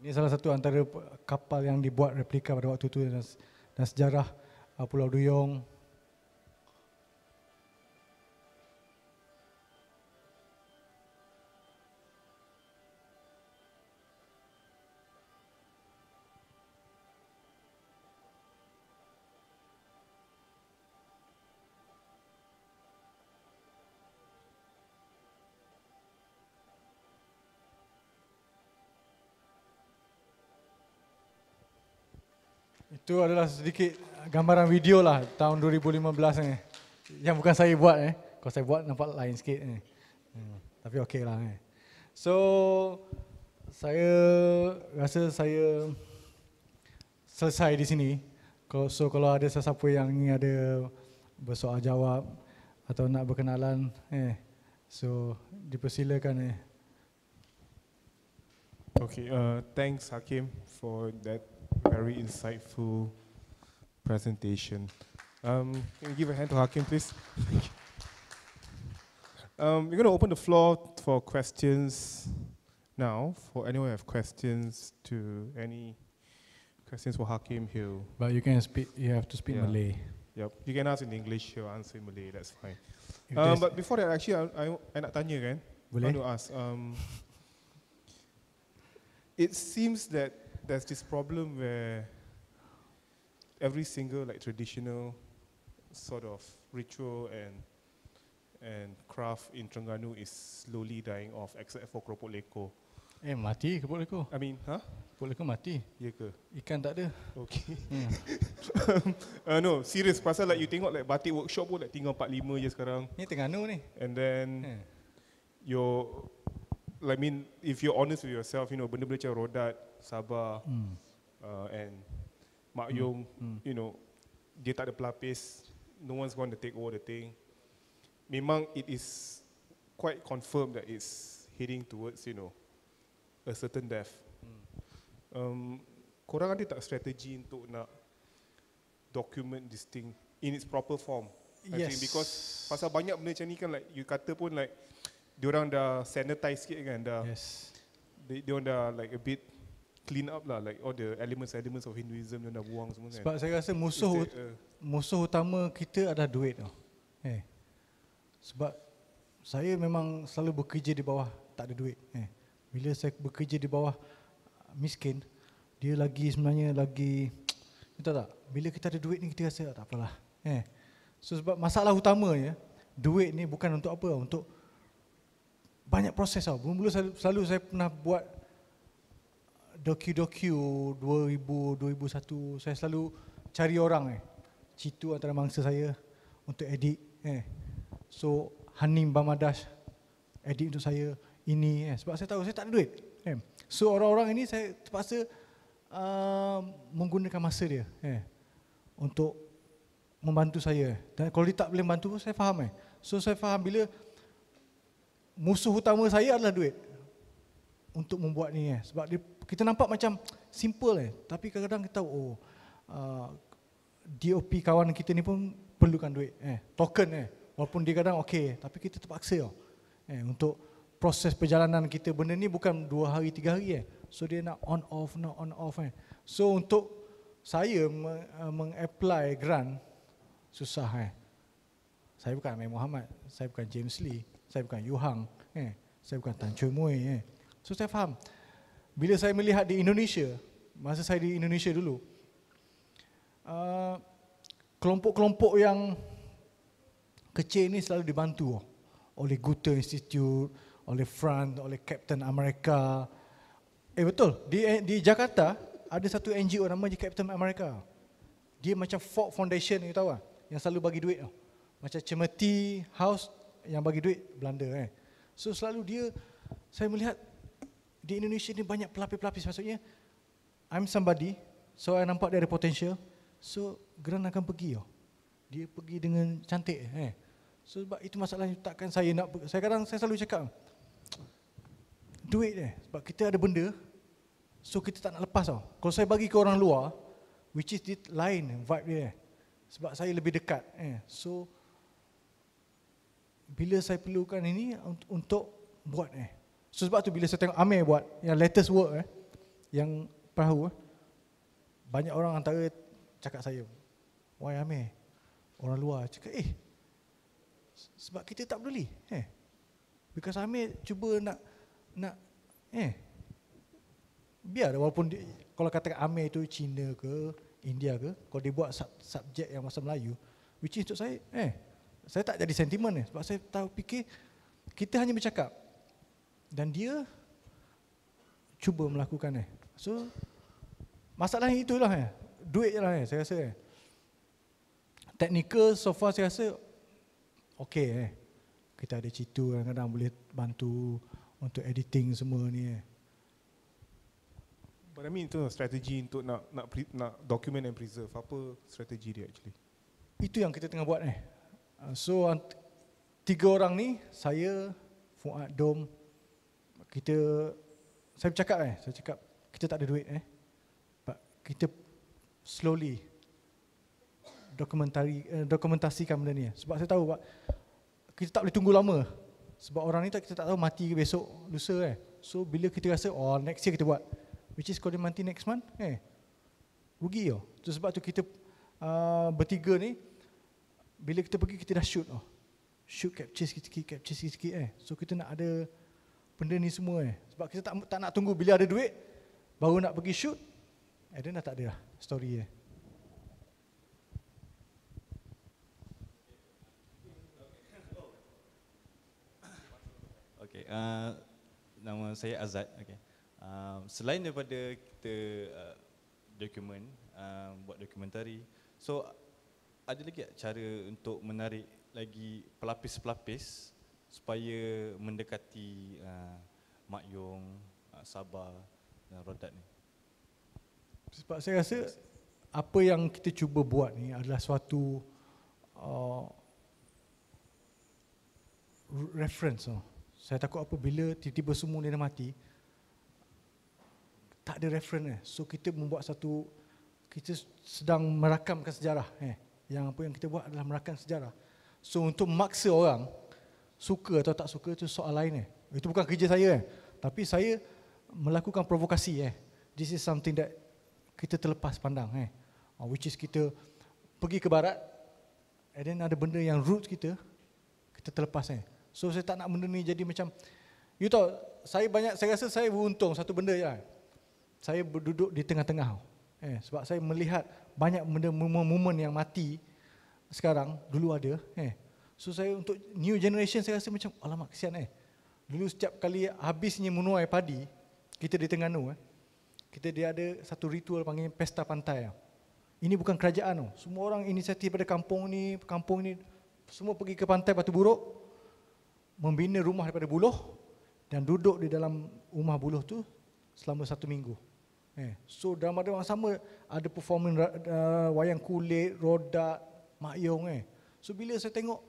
Ini salah satu antara kapal yang dibuat replika pada waktu itu dan, sejarah uh, Pulau Duyong Itu adalah sedikit gambaran video lah tahun 2015 ni. Yang bukan saya buat eh. Kalau saya buat nampak lain sikit ni. Hmm, tapi okey lah Eh. So, saya rasa saya selesai di sini. So, kalau ada sesiapa yang ingin ada bersoal jawab atau nak berkenalan, eh, so dipersilakan. Eh. Okay, uh, thanks Hakim for that very insightful presentation. Um, can you give a hand to Hakim, please? Thank you. Um, we're going to open the floor for questions now. For anyone who have questions to any questions for Hakim, he But you can speak. You have to speak yeah. Malay. Yep. You can ask in English. He'll answer in Malay. That's fine. Um, but before that, actually, I, I, I nak tanya Boleh? I want to ask. Um, it seems that there's this problem where every single like traditional sort of ritual and and craft in Trengganu is slowly dying off except for keropok leko. Eh mati keropok leko. I mean, ha? Huh? Keropok leko mati. Ya ke? Ikan tak ada. Okay. Hmm. uh, no, serious pasal like you tengok like batik workshop pun like tinggal 45 je sekarang. Ni Terengganu ni. And then hmm. your I mean, if you're honest with yourself, you know, benda-benda macam rodat, sabar hmm. uh, and Mak hmm. Yong, hmm. you know, dia tak ada pelapis, no one's going to take over the thing. Memang it is quite confirmed that it's heading towards, you know, a certain death. Hmm. Um, korang ada tak strategi untuk nak document this thing in its proper form? I yes. Think because pasal banyak benda macam ni kan, like you kata pun like, diorang dah sanitize sikit kan, dah, yes. diorang dah like a bit clean up lah like all the elements elements of Hinduism yang dah buang semua kan. sebab kan. saya rasa musuh it, uh, eh. musuh utama kita adalah duit tu eh. sebab saya memang selalu bekerja di bawah tak ada duit eh. bila saya bekerja di bawah miskin dia lagi sebenarnya lagi kita tak bila kita ada duit ni kita rasa ah, tak apalah eh. so sebab masalah utama ya duit ni bukan untuk apa untuk banyak proses tau. Mula-mula selalu saya pernah buat dokiu-dokiu 2000 2001 saya selalu cari orang eh citu antara mangsa saya untuk edit eh so Hanim Bamadash edit untuk saya ini eh sebab saya tahu saya tak ada duit eh so orang-orang ini saya terpaksa uh, menggunakan masa dia eh untuk membantu saya dan kalau dia tak boleh bantu saya faham eh so saya faham bila musuh utama saya adalah duit untuk membuat ni eh sebab dia kita nampak macam simple eh tapi kadang-kadang kita tahu, oh uh, DOP kawan kita ni pun perlukan duit eh token eh walaupun dia kadang okey tapi kita terpaksa oh, eh untuk proses perjalanan kita benda ni bukan dua hari tiga hari eh so dia nak on off nak on off eh so untuk saya uh, meng-apply grant susah eh saya bukan Amir Muhammad saya bukan James Lee saya bukan Yu Hang eh saya bukan Tan Chui Mui eh so saya faham bila saya melihat di Indonesia, masa saya di Indonesia dulu, uh, kelompok-kelompok yang kecil ini selalu dibantu oleh Guter Institute, oleh Fran, oleh Captain America. Eh betul, di, eh, di Jakarta ada satu NGO nama namanya Captain America. Dia macam Ford Foundation, you tahu lah, yang selalu bagi duit. Macam Cemeti House yang bagi duit Belanda. Eh. So selalu dia, saya melihat di Indonesia ni banyak pelapis-pelapis maksudnya I'm somebody so I nampak dia ada potential so Geran akan pergi yo. Oh. dia pergi dengan cantik eh. so sebab itu yang takkan saya nak saya kadang saya selalu cakap duit dia eh. sebab kita ada benda so kita tak nak lepas tau oh. kalau saya bagi ke orang luar which is it lain vibe dia eh. sebab saya lebih dekat eh. so bila saya perlukan ini untuk buat eh So sebab tu bila saya tengok Amir buat yang latest work eh, yang perahu eh, banyak orang antara cakap saya, why Amir? Orang luar cakap, eh sebab kita tak peduli. Eh. Because Amir cuba nak nak eh biar walaupun dia, kalau katakan Amir itu Cina ke India ke, kalau dia buat sub, subjek yang bahasa Melayu, which is untuk saya, eh, saya tak jadi sentimen Eh, sebab saya tahu fikir, kita hanya bercakap, dan dia cuba melakukan eh. So masalah itulah eh. Duit jelah eh saya rasa eh. Technical so far saya rasa okey eh. Kita ada citu yang kadang boleh bantu untuk editing semua ni eh. But I mean itu strategi untuk nak nak nak document and preserve. Apa strategi dia actually? Itu yang kita tengah buat eh. So tiga orang ni saya Fuad Dom kita saya bercakap eh saya cakap kita tak ada duit eh pak kita slowly dokumentari eh, dokumentasikan benda ni sebab saya tahu pak kita tak boleh tunggu lama sebab orang ni tak kita tak tahu mati ke besok lusa eh so bila kita rasa oh next year kita buat which is kalau dia mati next month eh rugi yo tu sebab tu kita uh, bertiga ni bila kita pergi kita dah shoot oh shoot capture sikit-sikit capture sikit-sikit eh so kita nak ada benda ni semua eh. Sebab kita tak tak nak tunggu bila ada duit baru nak pergi shoot. Eh dia dah tak ada lah story dia. Eh. Okay, uh, nama saya Azad. Okay. Uh, selain daripada kita uh, dokumen, uh, buat dokumentari, so ada lagi cara untuk menarik lagi pelapis-pelapis supaya mendekati uh, Mak Yong, uh, Sabah dan Rodat ni? Sebab saya rasa apa yang kita cuba buat ni adalah suatu uh, reference. Oh. Saya takut apa bila tiba-tiba semua dia dah mati, tak ada reference. Eh. So kita membuat satu, kita sedang merakamkan sejarah. Eh. Yang apa yang kita buat adalah merakam sejarah. So untuk maksa orang, suka atau tak suka itu soal lain eh. Itu bukan kerja saya eh. Tapi saya melakukan provokasi eh. This is something that kita terlepas pandang eh. Ah, which is kita pergi ke barat and then ada benda yang root kita kita terlepas eh. So saya tak nak benda ni jadi macam you tahu saya banyak saya rasa saya beruntung satu benda ya. Saya berduduk di tengah-tengah. Eh, sebab saya melihat banyak benda momen yang mati sekarang dulu ada eh So saya untuk new generation saya rasa macam alamak kesian eh. Dulu setiap kali habisnya menuai padi, kita di Tengganu eh. Kita dia ada satu ritual panggil pesta pantai. Eh. Ini bukan kerajaan tu. Oh. Semua orang inisiatif pada kampung ni, kampung ni semua pergi ke pantai Batu Buruk membina rumah daripada buluh dan duduk di dalam rumah buluh tu selama satu minggu. Eh, so dalam ada orang sama ada performance uh, wayang kulit, rodak, mayong eh. So bila saya tengok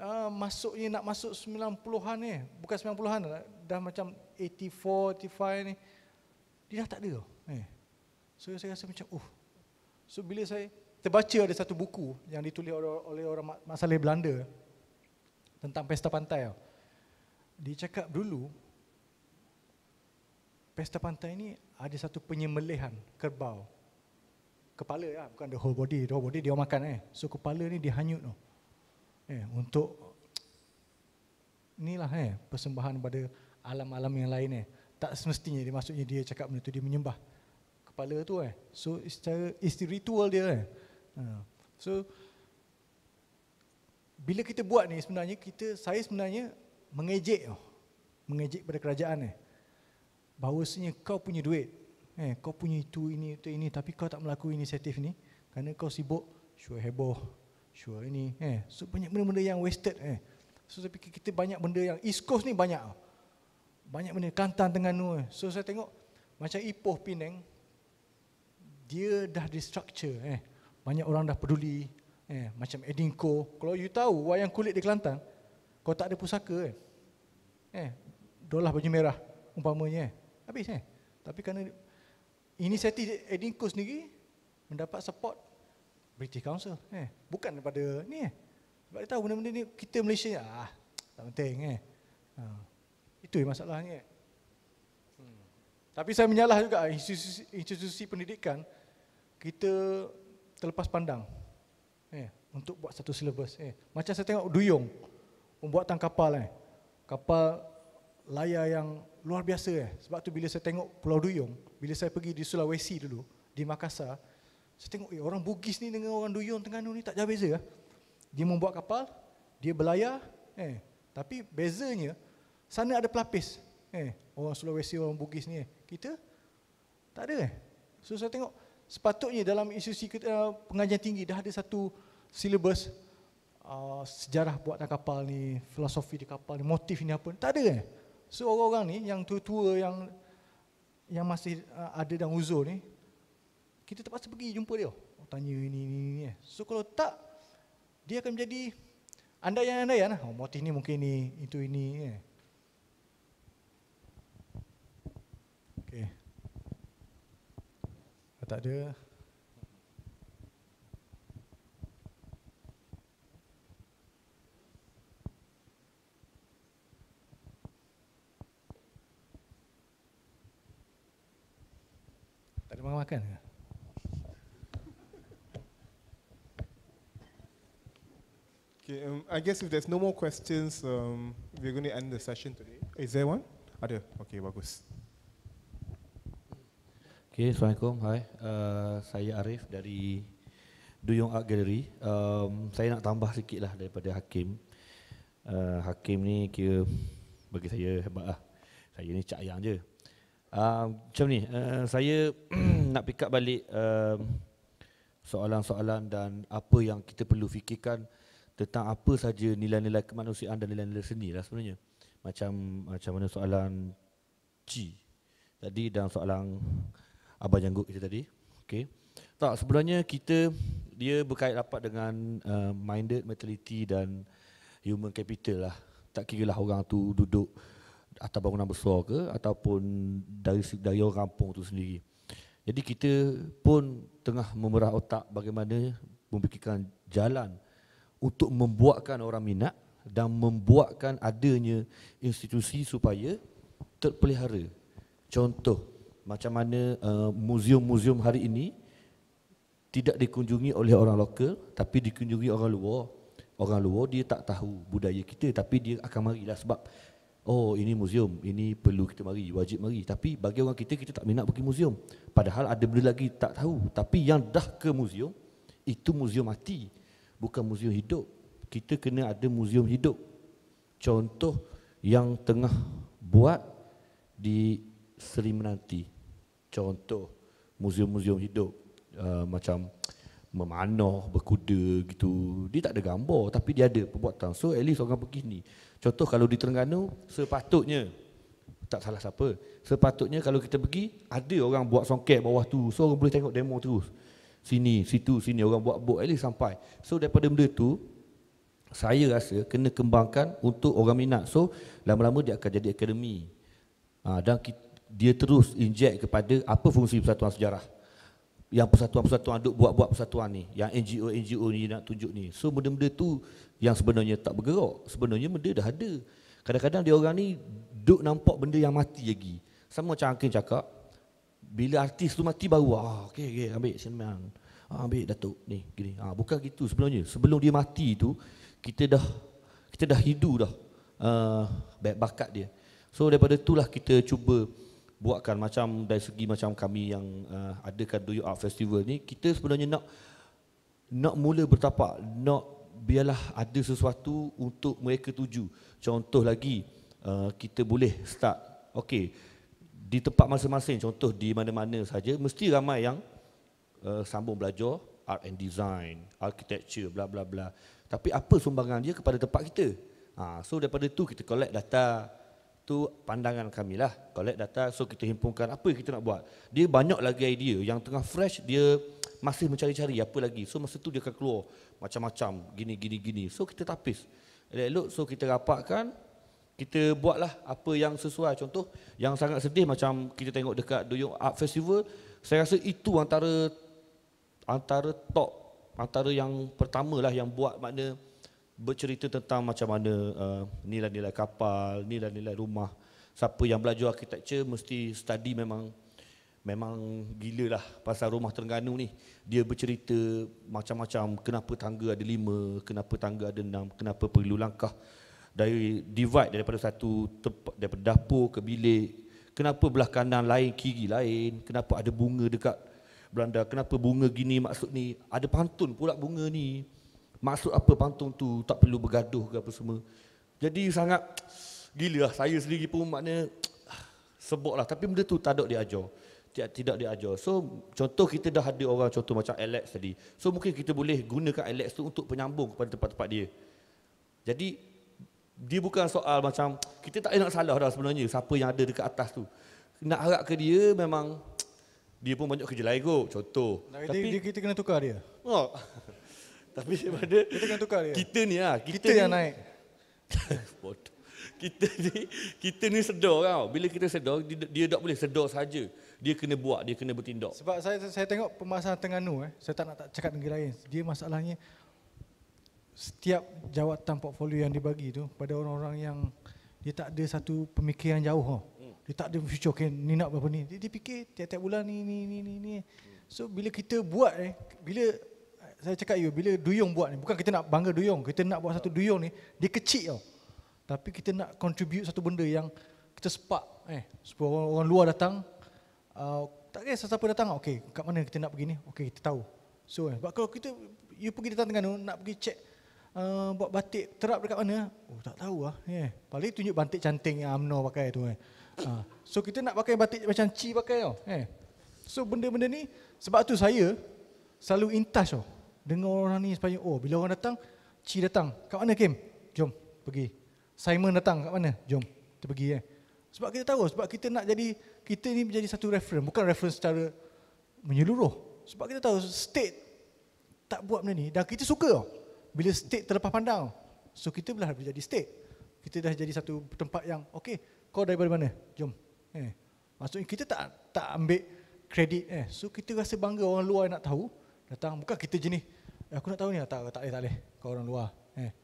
Ah, masuknya nak masuk 90-an ni. Bukan 90-an lah. Dah macam 84, 85 ni. Dia dah tak ada. Eh. So saya rasa macam, uh. So bila saya terbaca ada satu buku yang ditulis oleh, oleh orang masalah Belanda tentang pesta pantai. Dia cakap dulu, pesta pantai ni ada satu penyembelihan kerbau. Kepala lah, bukan the whole body. The whole body dia makan eh. So kepala ni dihanyut tu eh, untuk inilah eh, persembahan pada alam-alam yang lain eh. tak semestinya dia maksudnya dia cakap benda tu dia menyembah kepala tu eh. so secara ritual dia eh. Ha. so bila kita buat ni sebenarnya kita saya sebenarnya mengejek oh, mengejek pada kerajaan eh. bahawasanya kau punya duit eh, kau punya itu ini itu ini tapi kau tak melakukan inisiatif ni kerana kau sibuk syuh heboh Sure ini eh so banyak benda-benda yang wasted eh. So saya fikir kita banyak benda yang East Coast ni banyak. Banyak benda Kantan Terengganu. Eh. So saya tengok macam Ipoh Penang dia dah restructure eh. Banyak orang dah peduli eh macam Edinko. Kalau you tahu wayang kulit di Kelantan kau tak ada pusaka eh. Eh dolah baju merah umpamanya eh. Habis eh. Tapi kerana ini saya Edinko sendiri mendapat support British Council. Eh, bukan daripada ni. Eh. Sebab dia tahu benda-benda ni kita Malaysia ah tak penting eh. Ha. Itu yang masalahnya. Hmm. Tapi saya menyalah juga institusi, institusi pendidikan kita terlepas pandang. Eh, untuk buat satu syllabus. Eh. Macam saya tengok duyung pembuatan kapal eh. Kapal layar yang luar biasa eh. Sebab tu bila saya tengok Pulau Duyung, bila saya pergi di Sulawesi dulu, di Makassar, saya tengok eh, orang Bugis ni dengan orang Duyung tengah ni tak jauh beza. Eh? Dia membuat kapal, dia berlayar. Eh. Tapi bezanya, sana ada pelapis. Eh. Orang Sulawesi, orang Bugis ni. Eh. Kita tak ada. Eh. So saya tengok, sepatutnya dalam institusi uh, pengajian tinggi dah ada satu syllabus uh, ah, sejarah buatan kapal ni, filosofi di kapal ni, motif ni apa. Tak ada. Eh. So orang-orang ni yang tua-tua yang yang masih ah, ada dan uzur ni, kita terpaksa pergi jumpa dia. Oh, tanya ini, ini, ini. Eh. So kalau tak, dia akan menjadi andaian-andaian. Lah. Oh, motif ini mungkin ini, itu ini. Eh. Okay. Ah, tak ada. Tak ada makan-makan ke? Okay, um, I guess if there's no more questions, um, we're going to end the session today. Is there one? Ada. Okay, bagus. Okay, Assalamualaikum. Hai. Uh, saya Arif dari Duyung Art Gallery. Um, saya nak tambah sikit lah daripada Hakim. Uh, Hakim ni kira bagi saya hebat lah. Saya ni cak yang je. Uh, macam ni, uh, saya nak pick up balik uh, soalan-soalan dan apa yang kita perlu fikirkan tentang apa saja nilai-nilai kemanusiaan dan nilai-nilai seni lah sebenarnya. Macam macam mana soalan C tadi dan soalan Abang Janggut kita tadi. okey? Tak, sebenarnya kita dia berkait rapat dengan uh, minded, mentality dan human capital lah. Tak kira lah orang tu duduk atau bangunan besar ke ataupun dari dari orang kampung tu sendiri. Jadi kita pun tengah memerah otak bagaimana memikirkan jalan untuk membuatkan orang minat dan membuatkan adanya institusi supaya terpelihara. Contoh macam mana uh, muzium-muzium hari ini tidak dikunjungi oleh orang lokal tapi dikunjungi orang luar. Orang luar dia tak tahu budaya kita tapi dia akan marilah sebab oh ini muzium, ini perlu kita mari, wajib mari. Tapi bagi orang kita kita tak minat pergi muzium. Padahal ada benda lagi tak tahu tapi yang dah ke muzium itu muzium mati bukan muzium hidup. Kita kena ada muzium hidup. Contoh yang tengah buat di Seri Menanti. Contoh muzium-muzium hidup uh, macam memanah, berkuda gitu. Dia tak ada gambar tapi dia ada perbuatan. So at least orang pergi ni. Contoh kalau di Terengganu sepatutnya tak salah siapa. Sepatutnya kalau kita pergi ada orang buat songket bawah tu. So orang boleh tengok demo terus sini, situ, sini orang buat book at sampai. So daripada benda tu saya rasa kena kembangkan untuk orang minat. So lama-lama dia akan jadi akademi. Ha, dan dia terus inject kepada apa fungsi persatuan sejarah. Yang persatuan-persatuan duk buat-buat persatuan ni, yang NGO-NGO ni nak tunjuk ni. So benda-benda tu yang sebenarnya tak bergerak, sebenarnya benda dah ada. Kadang-kadang dia orang ni duk nampak benda yang mati lagi. Sama macam Angkin cakap, bila artis tu mati baru ah okey okey ambil senang ah, ambil datuk ni gini ah bukan gitu sebenarnya sebelum dia mati tu kita dah kita dah hidu dah uh, bakat dia so daripada itulah kita cuba buatkan macam dari segi macam kami yang uh, adakan Do You Art Festival ni kita sebenarnya nak nak mula bertapak nak biarlah ada sesuatu untuk mereka tuju contoh lagi uh, kita boleh start okey di tempat masing-masing contoh di mana-mana saja mesti ramai yang uh, sambung belajar art and design, architecture bla bla bla. Tapi apa sumbangan dia kepada tempat kita? Ha, so daripada tu kita collect data tu pandangan kami lah collect data so kita himpunkan apa yang kita nak buat dia banyak lagi idea yang tengah fresh dia masih mencari-cari apa lagi so masa tu dia akan keluar macam-macam gini gini gini so kita tapis elok so kita rapatkan kita buatlah apa yang sesuai. Contoh yang sangat sedih macam kita tengok dekat Duyung Art Festival, saya rasa itu antara antara top antara yang pertama lah yang buat makna bercerita tentang macam mana uh, nilai-nilai kapal, nilai-nilai rumah. Siapa yang belajar arkitektur mesti study memang memang gila lah pasal rumah Terengganu ni. Dia bercerita macam-macam kenapa tangga ada lima, kenapa tangga ada enam, kenapa perlu langkah dari divide daripada satu tempat, daripada dapur ke bilik kenapa belah kanan lain kiri lain kenapa ada bunga dekat beranda kenapa bunga gini maksud ni ada pantun pula bunga ni maksud apa pantun tu tak perlu bergaduh ke apa semua jadi sangat gila lah saya sendiri pun maknanya sebok lah tapi benda tu tak ada diajar tidak, tidak diajar so contoh kita dah ada orang contoh macam Alex tadi so mungkin kita boleh gunakan Alex tu untuk penyambung kepada tempat-tempat dia jadi dia bukan soal macam kita tak nak salah dah sebenarnya siapa yang ada dekat atas tu nak harap ke dia memang dia pun banyak kerja lain kot contoh dia, tapi dia, kita kena tukar dia oh. tapi daripada kita kena tukar dia kita ni lah kita, kita ni, yang naik kita ni kita ni sedar tau bila kita sedar dia, dia tak boleh sedar saja dia kena buat dia kena bertindak sebab saya saya tengok pemasaran Terengganu eh saya tak nak tak cakap negeri lain dia masalahnya setiap jawatan portfolio yang dibagi tu pada orang-orang yang dia tak ada satu pemikiran jauh. Oh. Hmm. Dia tak ada future okay, ni nak berapa ni. Dia, dia fikir tiap-tiap bulan ni ni ni ni ni. So bila kita buat eh bila saya cakap you bila duyung buat ni bukan kita nak bangga duyung, kita nak buat satu duyung ni dia kecil tau. Tapi kita nak contribute satu benda yang kita sepak eh sebab orang, orang luar datang uh, tak kisah siapa datang okey kat mana kita nak pergi ni okey kita tahu so eh, sebab kalau kita you pergi datang tengah nak pergi check Eh, buat batik terap dekat mana? Oh tak tahu lah. Yeah. Paling tunjuk batik canting yang UMNO pakai tu. Eh. Ha. So kita nak pakai batik macam Ci pakai tau. Eh. So benda-benda ni sebab tu saya selalu in touch tau. Dengar orang ni sepanjang, oh bila orang datang, Ci datang. Kat mana Kim? Jom pergi. Simon datang kat mana? Jom. Kita pergi eh. Sebab kita tahu, sebab kita nak jadi, kita ni menjadi satu reference. Bukan reference secara menyeluruh. Sebab kita tahu state tak buat benda ni. Dan kita suka bila state terlepas pandang. So kita belah jadi state. Kita dah jadi satu tempat yang okey, kau dari mana? Jom. Eh. Maksudnya kita tak tak ambil kredit eh. So kita rasa bangga orang luar nak tahu datang bukan kita jenis eh, aku nak tahu ni ah, tak tak boleh tak boleh kau orang luar eh.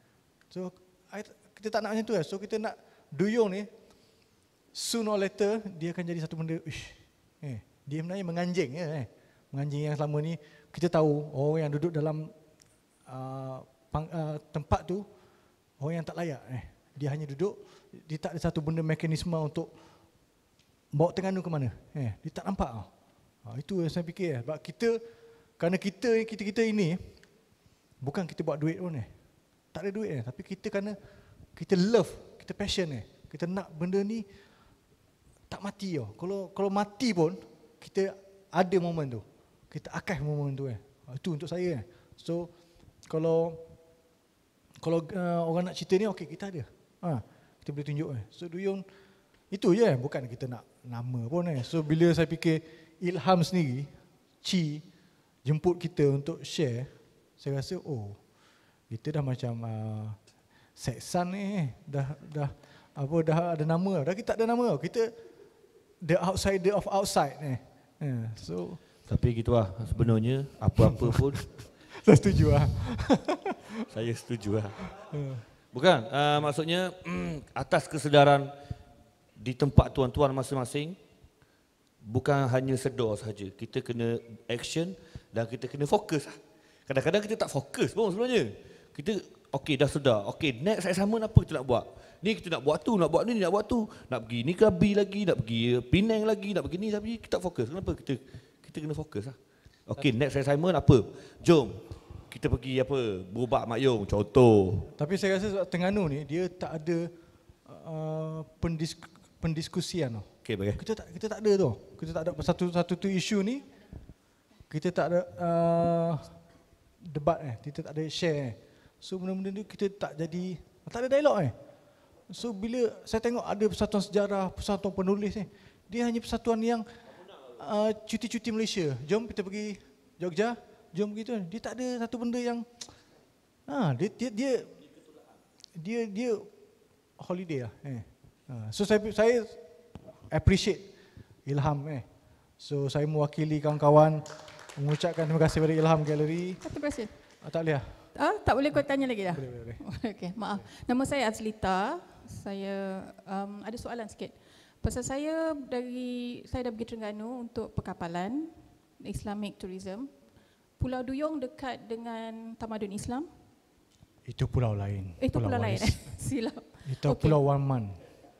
So I, kita tak nak macam tu eh. So kita nak duyung ni soon or later dia akan jadi satu benda ish. Eh. Dia sebenarnya menganjing eh, eh. Menganjing yang selama ni kita tahu orang yang duduk dalam ah, pang, uh, tempat tu orang yang tak layak eh. Dia hanya duduk, dia tak ada satu benda mekanisme untuk bawa tenganu ke mana. Eh, dia tak nampak. Ah. Ha, itu yang saya fikir. Eh. Sebab kita, kerana kita kita kita ini, bukan kita buat duit pun. Eh. Tak ada duit. Eh. Tapi kita kerana kita love, kita passion. Eh. Kita nak benda ni tak mati. Oh. Kalau kalau mati pun, kita ada momen tu. Kita akai momen tu. Eh. Ha, itu untuk saya. Eh. So, kalau kalau uh, orang nak cerita ni okey kita ada. Ha, kita boleh tunjuk eh. So duyung itu je yeah. bukan kita nak nama pun eh. So bila saya fikir ilham sendiri chi jemput kita untuk share saya rasa oh kita dah macam uh, seksan ni eh. dah dah apa dah ada nama dah kita tak ada nama kita the outsider of outside ni. Eh. Yeah, so tapi gitulah sebenarnya apa-apa pun Saya setuju lah. Saya setuju lah. Bukan, uh, maksudnya hmm, atas kesedaran di tempat tuan-tuan masing-masing, bukan hanya sedar saja. Kita kena action dan kita kena fokus. Ah. Kadang-kadang kita tak fokus pun sebenarnya. Kita, okey dah sedar. Okey, next saya sama apa kita nak buat? Ni kita nak buat tu, nak buat ni, nak buat tu. Nak pergi ni Krabi lagi, nak pergi Penang lagi, nak pergi ni. Tapi kita tak fokus. Kenapa? Kita kita kena fokus lah. Okey, next assignment apa? Jom kita pergi apa? Berubah Mak Yong, contoh. Tapi saya rasa sebab Tengganu ni, dia tak ada uh, pendisk, pendiskusian. Okey, bagai. Kita tak, kita tak ada tu. Kita tak ada satu satu tu isu ni. Kita tak ada uh, debat eh. Kita tak ada share. Eh. So, benda-benda ni kita tak jadi, tak ada dialog eh. So, bila saya tengok ada persatuan sejarah, persatuan penulis ni, eh, dia hanya persatuan yang Uh, cuti-cuti uh, Malaysia. Jom kita pergi Jogja. Jom begitu. Dia tak ada satu benda yang ha uh, dia, dia dia dia dia holiday lah. Eh. Uh, so saya saya appreciate Ilham eh. So saya mewakili kawan-kawan mengucapkan terima kasih kepada Ilham Gallery. Terima kasih. Uh, tak boleh. Ah? ah, tak boleh kau tanya lagi dah. Boleh, boleh. boleh. Okey, maaf. Nama saya Azlita. Saya um, ada soalan sikit. Uh, Pasal saya dari saya dah pergi Terengganu untuk perkapalan Islamic tourism. Pulau Duyong dekat dengan tamadun Islam. Itu pulau lain. Eh, itu pulau, pulau lain. Silap. Itu okay. pulau Warman.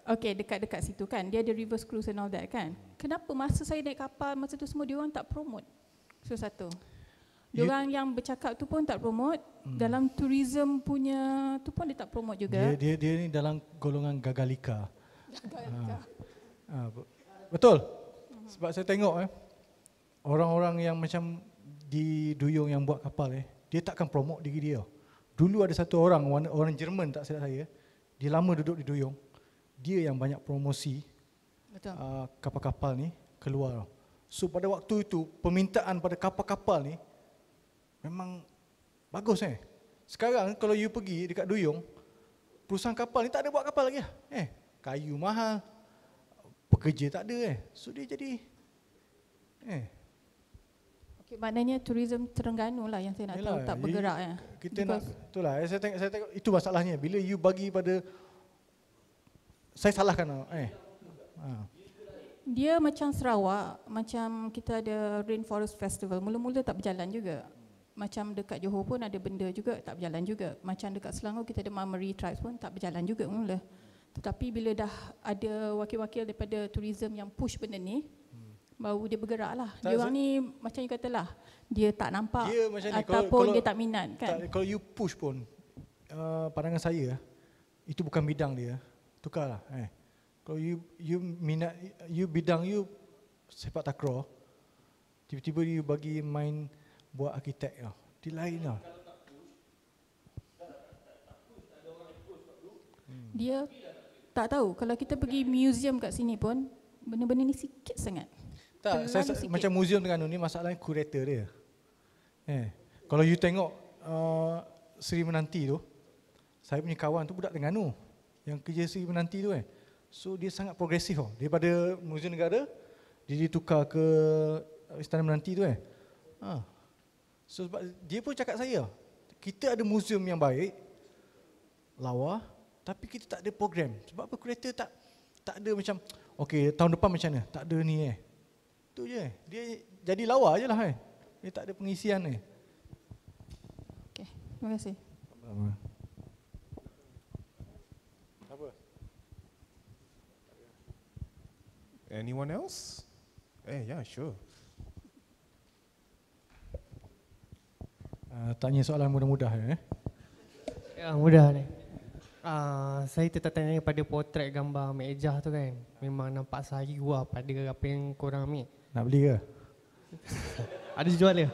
Okey, dekat-dekat situ kan. Dia ada river cruise and all that kan. Kenapa masa saya naik kapal masa tu semua dia orang tak promote? Satu satu. Dia orang yang bercakap tu pun tak promote. Hmm. Dalam tourism punya tu pun dia tak promote juga. Dia dia dia ni dalam golongan gagalika. Gagalika. Ha. Ha, betul. Sebab saya tengok eh, orang-orang yang macam di duyung yang buat kapal eh, dia takkan promote diri dia. Dulu ada satu orang, orang Jerman tak silap saya, dia lama duduk di duyung, dia yang banyak promosi betul. Ah, kapal-kapal ni keluar. So pada waktu itu, permintaan pada kapal-kapal ni memang bagus eh. Sekarang kalau you pergi dekat duyung, perusahaan kapal ni tak ada buat kapal lagi. Lah, eh, kayu mahal, pekerja tak ada eh. So dia jadi eh. Okey, maknanya tourism Terengganu lah yang saya nak Yalah, tahu tak bergerak ya. Kita Because nak itulah. lah. Eh, saya tengok saya tengok itu masalahnya. Bila you bagi pada saya salahkan eh. Ha. Dia macam Sarawak, macam kita ada Rainforest Festival, mula-mula tak berjalan juga. Macam dekat Johor pun ada benda juga, tak berjalan juga. Macam dekat Selangor kita ada Mamari Tribes pun tak berjalan juga mula. Tetapi bila dah ada wakil-wakil daripada tourism yang push benda ni, hmm. baru dia bergerak lah. Tak dia orang ni macam you lah, dia tak nampak dia macam ni. ataupun kalau, kalau, dia tak minat kan. Tak, kalau you push pun, uh, pandangan saya, itu bukan bidang dia. Tukarlah. Eh. Kalau you, you minat, you bidang you sepak takraw, tiba-tiba you bagi main buat arkitek lah. di lain lah. Dia tak tahu kalau kita pergi museum kat sini pun benda-benda ni sikit sangat. Tak, saya, sikit. macam museum dengan ni masalahnya kurator dia. Eh, kalau you tengok uh, Sri Menanti tu, saya punya kawan tu budak Terengganu yang kerja Sri Menanti tu eh. So dia sangat progresif oh. Daripada Museum Negara dia ditukar ke Istana Menanti tu eh. Ha. So sebab dia pun cakap saya, kita ada museum yang baik lawa tapi kita tak ada program. Sebab apa kereta tak tak ada macam okey tahun depan macam mana? Tak ada ni eh. Tu je. Dia jadi lawa je lah kan. Dia tak ada pengisian ni. Eh. Okey, terima kasih. Apa? Anyone else? Eh, yeah, sure. Uh, tanya soalan mudah-mudah ya. Ya, mudah ni. Eh? Uh, saya tetap tanya pada potret gambar meja tu kan. Memang nampak sayu lah pada apa yang korang ambil. Nak beli ke? ada jual ke?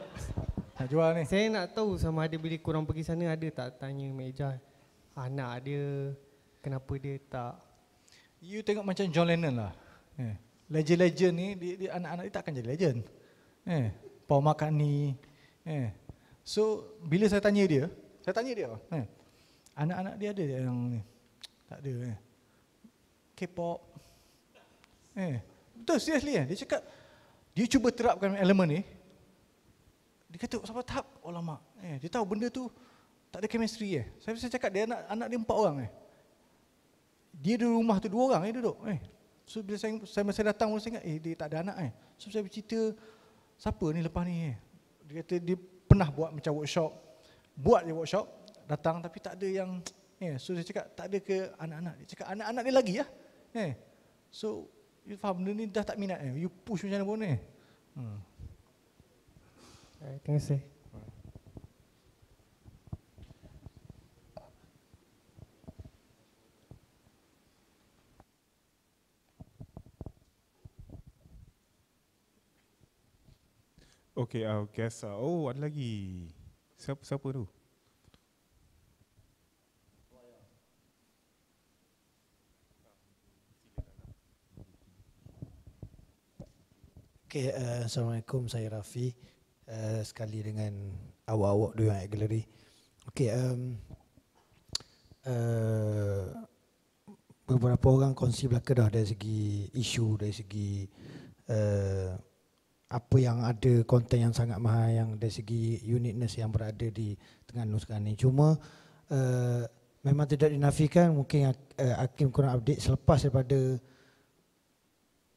Nak jual ni? Saya nak tahu sama ada bila korang pergi sana ada tak tanya meja. Ejah. Anak dia, kenapa dia tak? You tengok macam John Lennon lah. Eh. Legend-legend ni, dia, dia, anak-anak dia takkan jadi legend. Eh. Paul McCartney. Eh. So, bila saya tanya dia, saya tanya dia. Eh. Anak-anak dia ada yang ni. Tak ada eh. K-pop. Eh, betul seriously eh. Dia cakap dia cuba terapkan elemen ni. Dia kata siapa tahap? Oh Eh, dia tahu benda tu tak ada chemistry eh. Saya saya cakap dia anak anak dia empat orang eh. Dia di rumah tu dua orang eh duduk eh. So bila saya saya masa datang saya ingat eh dia tak ada anak eh. So saya bercerita siapa ni lepas ni eh. Dia kata dia pernah buat macam workshop. Buat dia workshop, datang tapi tak ada yang eh so dia cakap tak ada ke anak-anak dia cakap anak-anak dia lagi ya eh so you faham benda ni dah tak minat eh you push macam mana pun eh hmm eh tunggu sih Okay, I'll guess. Uh, oh, ada lagi. Siapa, siapa tu? Okay, uh, eh, Assalamualaikum, saya Rafi uh, Sekali dengan awak-awak di Art Gallery Okay, um, uh, eh, beberapa orang kongsi belakang dah dari segi isu, dari segi uh, apa yang ada konten yang sangat mahal yang dari segi uniqueness yang berada di tengah nuskan ini. Cuma uh, memang tidak dinafikan mungkin uh, Hakim kurang update selepas daripada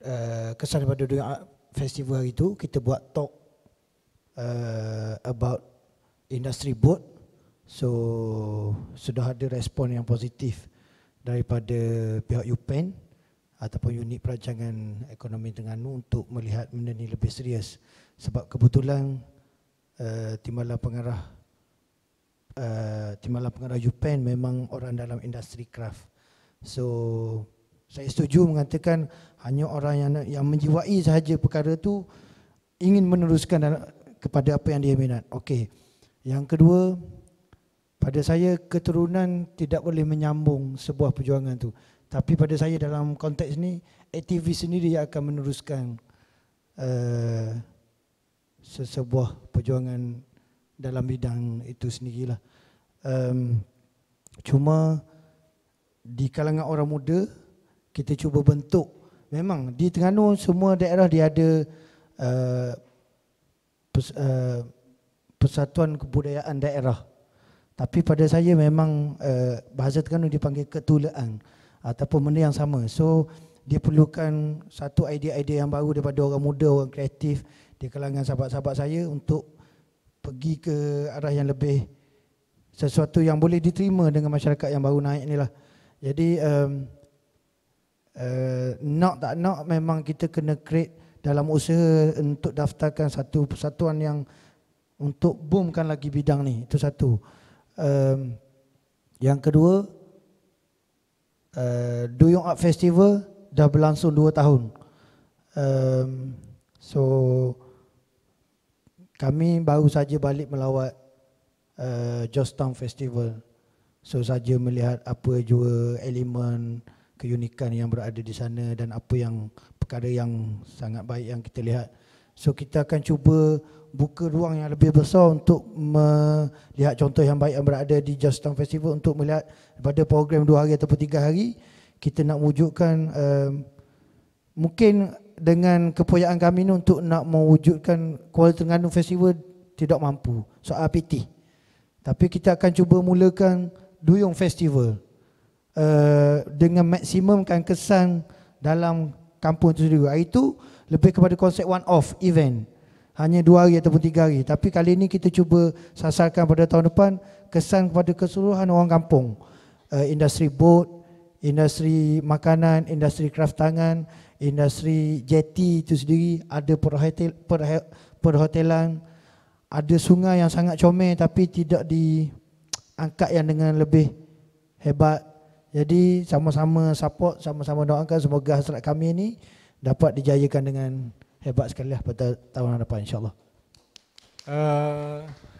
uh, kesan daripada dunia festival itu kita buat talk uh, about industry boat. So sudah ada respon yang positif daripada pihak UPEN ataupun unit perancangan ekonomi Terengganu untuk melihat benda ini lebih serius sebab kebetulan uh, timbalan pengarah uh, timbalan pengarah UPEN memang orang dalam industri craft. So saya setuju mengatakan hanya orang yang yang menjiwai sahaja perkara itu ingin meneruskan kepada apa yang dia minat. Okey. Yang kedua, pada saya keturunan tidak boleh menyambung sebuah perjuangan itu. Tapi pada saya dalam konteks ini, aktivis sendiri yang akan meneruskan uh, sesebuah perjuangan dalam bidang itu sendirilah. Um, cuma di kalangan orang muda kita cuba bentuk memang di Terengganu semua daerah dia ada uh, eh, pers, uh, eh, persatuan kebudayaan daerah tapi pada saya memang uh, bahasa Terengganu dipanggil ketulaan ataupun benda yang sama so dia perlukan satu idea-idea yang baru daripada orang muda orang kreatif di kalangan sahabat-sahabat saya untuk pergi ke arah yang lebih sesuatu yang boleh diterima dengan masyarakat yang baru naik inilah jadi um, uh, nak tak nak memang kita kena create dalam usaha untuk daftarkan satu persatuan yang untuk boomkan lagi bidang ni itu satu um, yang kedua uh, eh, Duyung Art Festival dah berlangsung dua tahun um, so kami baru saja balik melawat uh, Georgetown Festival so saja melihat apa jua elemen keunikan yang berada di sana dan apa yang perkara yang sangat baik yang kita lihat. So kita akan cuba buka ruang yang lebih besar untuk melihat contoh yang baik yang berada di Just Town Festival untuk melihat pada program dua hari ataupun tiga hari kita nak wujudkan uh, mungkin dengan kepoyakan kami ini untuk nak mewujudkan Kuala Terengganu Festival tidak mampu soal PT. Tapi kita akan cuba mulakan Duyung Festival. Eh, dengan maksimumkan kesan dalam kampung itu sendiri. Hari itu lebih kepada konsep one off event. Hanya dua hari ataupun tiga hari. Tapi kali ini kita cuba sasarkan pada tahun depan kesan kepada keseluruhan orang kampung. Uh, industri boat, industri makanan, industri kraftangan, industri jeti itu sendiri. Ada perhotel, perhotel, perhotelan, ada sungai yang sangat comel tapi tidak diangkat yang dengan lebih hebat. Jadi sama-sama support, sama-sama doakan semoga hasrat kami ini dapat dijayakan dengan hebat sekali lah pada tahun hadapan insyaAllah. Uh,